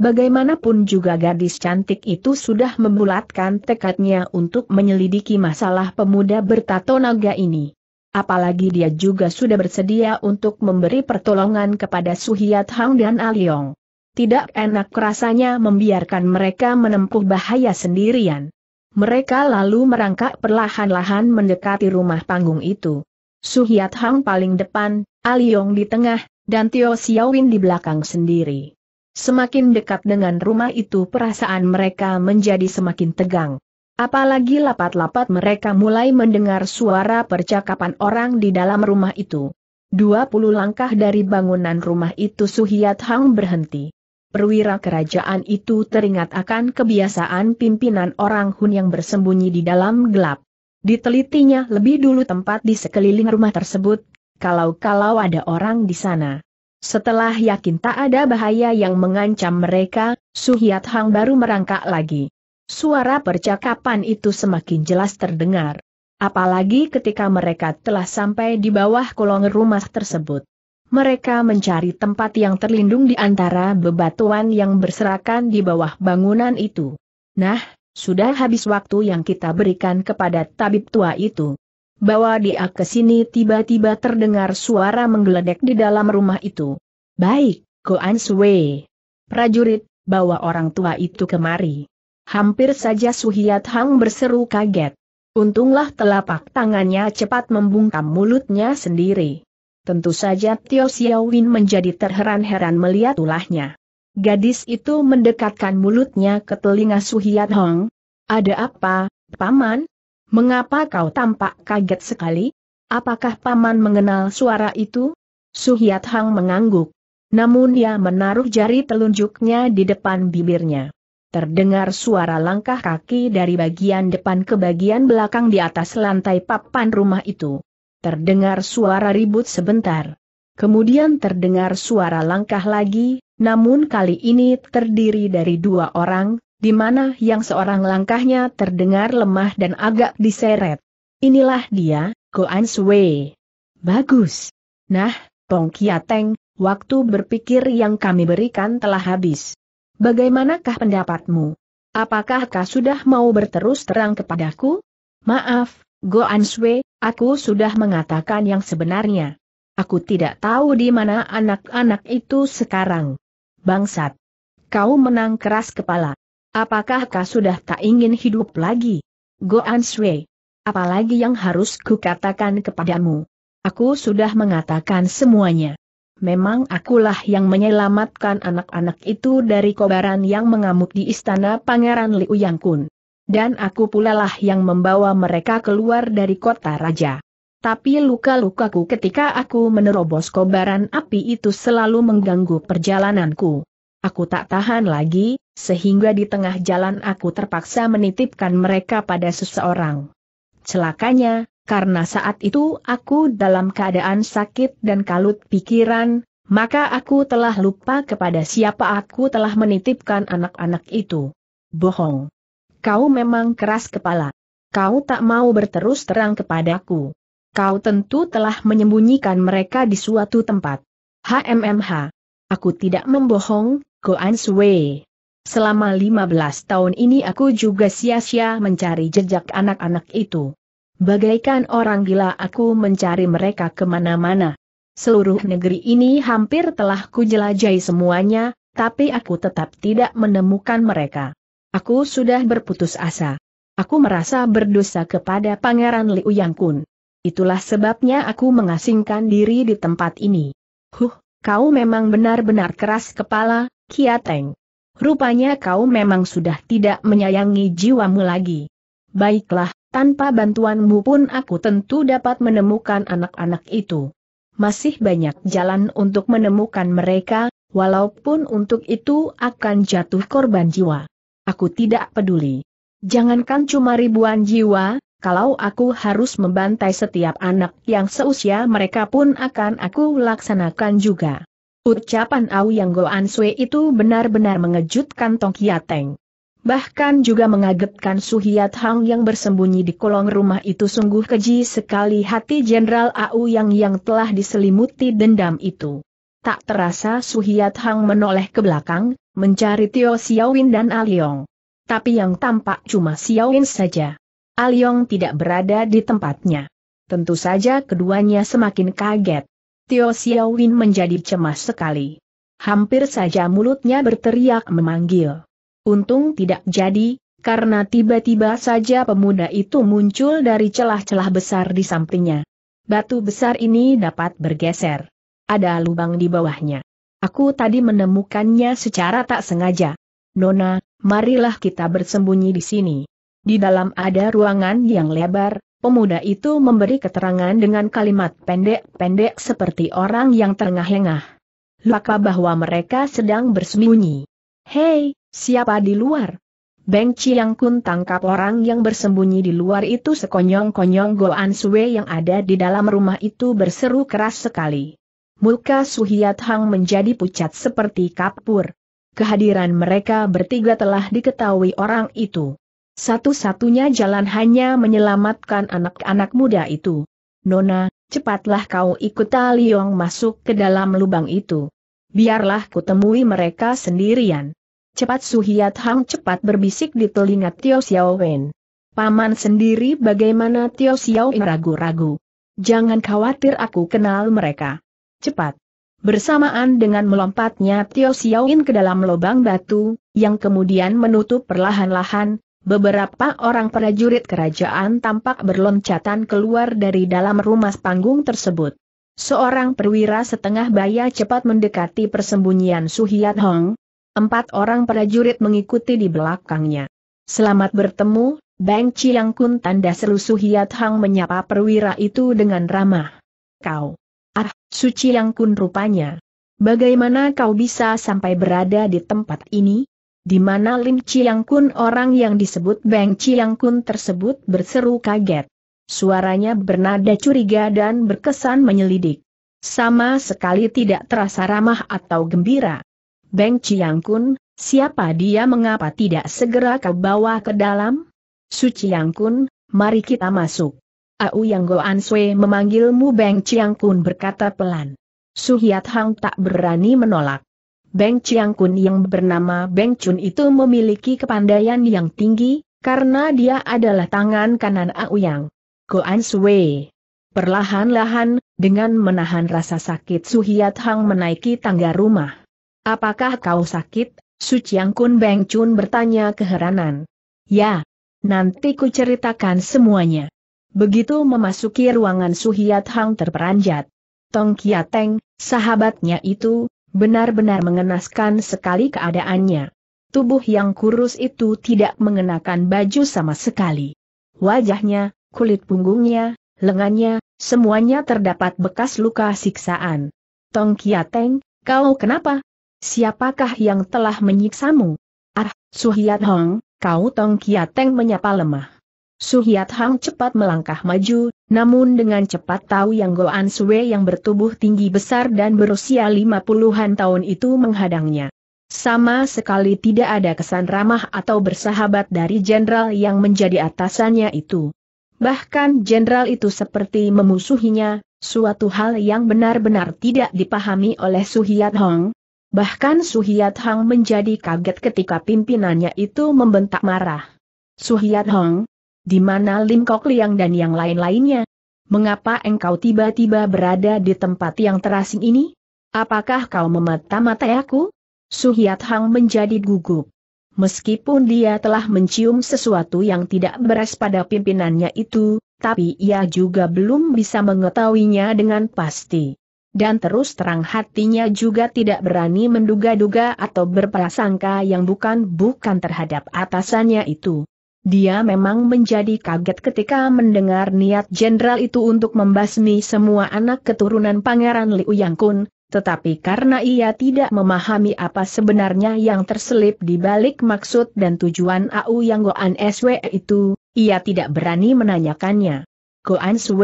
Bagaimanapun juga gadis cantik itu sudah membulatkan tekadnya untuk menyelidiki masalah pemuda bertato naga ini. Apalagi dia juga sudah bersedia untuk memberi pertolongan kepada Suhiat Hang dan Aliong. Tidak enak rasanya membiarkan mereka menempuh bahaya sendirian. Mereka lalu merangkak perlahan-lahan mendekati rumah panggung itu. Suhiat Hang paling depan, Aliong di tengah, dan Tio Xiaowin di belakang sendiri. Semakin dekat dengan rumah itu perasaan mereka menjadi semakin tegang. Apalagi lapat-lapat mereka mulai mendengar suara percakapan orang di dalam rumah itu. 20 langkah dari bangunan rumah itu Suhiat Hang berhenti. Perwira kerajaan itu teringat akan kebiasaan pimpinan orang Hun yang bersembunyi di dalam gelap. Ditelitinya lebih dulu tempat di sekeliling rumah tersebut, kalau-kalau ada orang di sana. Setelah yakin tak ada bahaya yang mengancam mereka, Suhiat Hang baru merangkak lagi. Suara percakapan itu semakin jelas terdengar. Apalagi ketika mereka telah sampai di bawah kolong rumah tersebut. Mereka mencari tempat yang terlindung di antara bebatuan yang berserakan di bawah bangunan itu. Nah, sudah habis waktu yang kita berikan kepada tabib tua itu bawa dia ke sini tiba-tiba terdengar suara menggeledek di dalam rumah itu. Baik, Koan Sui. Prajurit, bawa orang tua itu kemari. Hampir saja Suhiat Hang berseru kaget. Untunglah telapak tangannya cepat membungkam mulutnya sendiri. Tentu saja Tio Xiaowin menjadi terheran-heran melihat ulahnya. Gadis itu mendekatkan mulutnya ke telinga Suhiat Hong. Ada apa, Paman? Mengapa kau tampak kaget sekali? Apakah paman mengenal suara itu? Suhiat Hang mengangguk. Namun dia menaruh jari telunjuknya di depan bibirnya. Terdengar suara langkah kaki dari bagian depan ke bagian belakang di atas lantai papan rumah itu. Terdengar suara ribut sebentar. Kemudian terdengar suara langkah lagi, namun kali ini terdiri dari dua orang, di mana yang seorang langkahnya terdengar lemah dan agak diseret. Inilah dia, Goan Sui. Bagus. Nah, Tong Kiateng, waktu berpikir yang kami berikan telah habis. Bagaimanakah pendapatmu? Apakah kau sudah mau berterus terang kepadaku? Maaf, Goan Sui, aku sudah mengatakan yang sebenarnya. Aku tidak tahu di mana anak-anak itu sekarang. Bangsat. Kau menang keras kepala. Apakah kau sudah tak ingin hidup lagi? Goan Shui. Apalagi yang harus kukatakan kepadamu? Aku sudah mengatakan semuanya. Memang akulah yang menyelamatkan anak-anak itu dari kobaran yang mengamuk di istana Pangeran Liu Yang Kun. Dan aku pula lah yang membawa mereka keluar dari kota raja. Tapi luka-lukaku ketika aku menerobos kobaran api itu selalu mengganggu perjalananku. Aku tak tahan lagi, sehingga di tengah jalan aku terpaksa menitipkan mereka pada seseorang. Celakanya, karena saat itu aku dalam keadaan sakit dan kalut pikiran, maka aku telah lupa kepada siapa aku telah menitipkan anak-anak itu. Bohong. Kau memang keras kepala. Kau tak mau berterus terang kepadaku. Kau tentu telah menyembunyikan mereka di suatu tempat. HMMH. Aku tidak membohong, Goan Sui. Selama 15 tahun ini aku juga sia-sia mencari jejak anak-anak itu. Bagaikan orang gila aku mencari mereka kemana-mana. Seluruh negeri ini hampir telah kujelajahi semuanya, tapi aku tetap tidak menemukan mereka. Aku sudah berputus asa. Aku merasa berdosa kepada Pangeran Liu Yang Kun. Itulah sebabnya aku mengasingkan diri di tempat ini. Huh, kau memang benar-benar keras kepala, Kiateng. Rupanya kau memang sudah tidak menyayangi jiwamu lagi. Baiklah, tanpa bantuanmu pun aku tentu dapat menemukan anak-anak itu. Masih banyak jalan untuk menemukan mereka, walaupun untuk itu akan jatuh korban jiwa. Aku tidak peduli. Jangankan cuma ribuan jiwa, kalau aku harus membantai setiap anak yang seusia mereka pun akan aku laksanakan juga. Ucapan Auyang Goan Sui itu benar-benar mengejutkan Tong Kiateng. Bahkan juga mengagetkan Suhiat Hang yang bersembunyi di kolong rumah itu sungguh keji sekali hati Jenderal Auyang yang telah diselimuti dendam itu. Tak terasa Suhiat Hang menoleh ke belakang, mencari Tio Xiaowin dan Aliong. Tapi yang tampak cuma Xiaowin saja. Aliong tidak berada di tempatnya. Tentu saja keduanya semakin kaget. Tio Xiaowin menjadi cemas sekali. Hampir saja mulutnya berteriak memanggil. Untung tidak jadi, karena tiba-tiba saja pemuda itu muncul dari celah-celah besar di sampingnya. Batu besar ini dapat bergeser. Ada lubang di bawahnya. Aku tadi menemukannya secara tak sengaja. Nona, marilah kita bersembunyi di sini. Di dalam ada ruangan yang lebar, Pemuda itu memberi keterangan dengan kalimat pendek-pendek seperti orang yang terengah-engah. Luka bahwa mereka sedang bersembunyi. Hei, siapa di luar? Beng Chiang Kun tangkap orang yang bersembunyi di luar itu sekonyong-konyong An Sue yang ada di dalam rumah itu berseru keras sekali. Muka Suhiat Hang menjadi pucat seperti kapur. Kehadiran mereka bertiga telah diketahui orang itu. Satu-satunya jalan hanya menyelamatkan anak-anak muda itu. Nona, cepatlah kau ikut Taliong masuk ke dalam lubang itu. Biarlah kutemui mereka sendirian. Cepat Suhiat Hang cepat berbisik di telinga Tio Xiao Wen. Paman sendiri bagaimana Tio Xiao ragu-ragu. Jangan khawatir aku kenal mereka. Cepat. Bersamaan dengan melompatnya Tio Xiaoin ke dalam lubang batu, yang kemudian menutup perlahan-lahan, Beberapa orang prajurit kerajaan tampak berloncatan keluar dari dalam rumah panggung tersebut. Seorang perwira setengah baya cepat mendekati persembunyian Suhiat Hong. Empat orang prajurit mengikuti di belakangnya. Selamat bertemu, Bang Chiang Kun tanda seru Suhiat Hong menyapa perwira itu dengan ramah. Kau. Ah, Su Chiang Kun rupanya. Bagaimana kau bisa sampai berada di tempat ini? di mana Lim Chiang Kun orang yang disebut Beng Chiang Kun tersebut berseru kaget. Suaranya bernada curiga dan berkesan menyelidik. Sama sekali tidak terasa ramah atau gembira. Beng Chiang Kun, siapa dia mengapa tidak segera kau bawa ke dalam? Su Chiang Kun, mari kita masuk. Au Yang Goan Sui memanggilmu Beng Chiang Kun berkata pelan. Su Hiat Hang tak berani menolak. Beng Chiang Kun yang bernama Beng Chun itu memiliki kepandaian yang tinggi, karena dia adalah tangan kanan Auyang. Goan Sui. Perlahan-lahan, dengan menahan rasa sakit Suhiat Hang menaiki tangga rumah. Apakah kau sakit? Su Chiang Kun Beng Chun bertanya keheranan. Ya. Nanti ku ceritakan semuanya. Begitu memasuki ruangan Suhiat Hang terperanjat. Tong Kiateng, sahabatnya itu, Benar-benar mengenaskan sekali keadaannya. Tubuh yang kurus itu tidak mengenakan baju sama sekali. Wajahnya, kulit punggungnya, lengannya, semuanya terdapat bekas luka siksaan. Tong Kiateng, kau kenapa? Siapakah yang telah menyiksamu? Ah, Suhyat Hong, kau Tong Kiateng menyapa lemah. Suhiat Hang cepat melangkah maju, namun dengan cepat tahu yang Goan Sue yang bertubuh tinggi besar dan berusia lima puluhan tahun itu menghadangnya. Sama sekali tidak ada kesan ramah atau bersahabat dari jenderal yang menjadi atasannya itu. Bahkan jenderal itu seperti memusuhinya, suatu hal yang benar-benar tidak dipahami oleh Suhiat Hong. Bahkan Suhiat Hong menjadi kaget ketika pimpinannya itu membentak marah. Suhiat Hong, di mana Lim Kok Liang dan yang lain-lainnya? Mengapa engkau tiba-tiba berada di tempat yang terasing ini? Apakah kau memata-matai aku? Suhiat Hang menjadi gugup. Meskipun dia telah mencium sesuatu yang tidak beres pada pimpinannya itu, tapi ia juga belum bisa mengetahuinya dengan pasti. Dan terus terang hatinya juga tidak berani menduga-duga atau berprasangka yang bukan-bukan terhadap atasannya itu. Dia memang menjadi kaget ketika mendengar niat jenderal itu untuk membasmi semua anak keturunan Pangeran Liu Yang Kun, tetapi karena ia tidak memahami apa sebenarnya yang terselip di balik maksud dan tujuan Au Yang Goan SW itu, ia tidak berani menanyakannya. Goan SW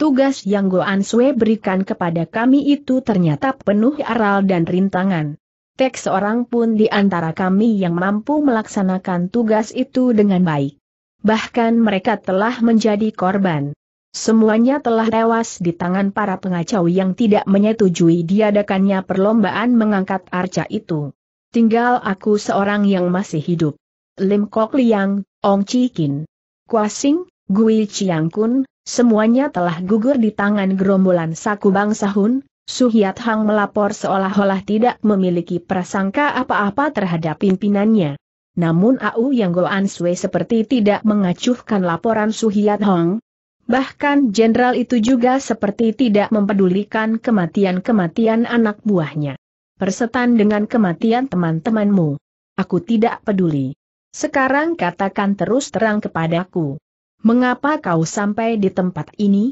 Tugas yang Goan Sui berikan kepada kami itu ternyata penuh aral dan rintangan. Tek seorang pun di antara kami yang mampu melaksanakan tugas itu dengan baik. Bahkan mereka telah menjadi korban. Semuanya telah tewas di tangan para pengacau yang tidak menyetujui diadakannya perlombaan mengangkat arca itu. Tinggal aku seorang yang masih hidup. Lim Kok Liang, Ong Chi Kin, Kuasing, Gui Chiang Kun, semuanya telah gugur di tangan gerombolan Saku bangsa Hun. Suhiat Hang melapor seolah-olah tidak memiliki prasangka apa-apa terhadap pimpinannya. Namun Au Yang Goan Sui seperti tidak mengacuhkan laporan Suhiat Hang. Bahkan jenderal itu juga seperti tidak mempedulikan kematian-kematian anak buahnya. Persetan dengan kematian teman-temanmu. Aku tidak peduli. Sekarang katakan terus terang kepadaku. Mengapa kau sampai di tempat ini?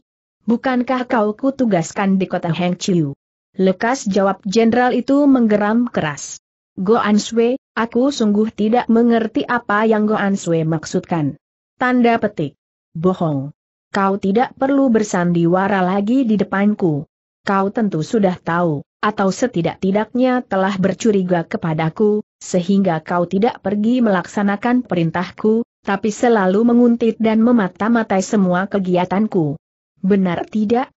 Bukankah kau kutugaskan di kota Heng Chiu? Lekas jawab jenderal itu menggeram keras. Goan Sui, aku sungguh tidak mengerti apa yang Goan Sui maksudkan. Tanda petik. Bohong. Kau tidak perlu bersandiwara lagi di depanku. Kau tentu sudah tahu, atau setidak-tidaknya telah bercuriga kepadaku, sehingga kau tidak pergi melaksanakan perintahku, tapi selalu menguntit dan memata-matai semua kegiatanku benar tidak?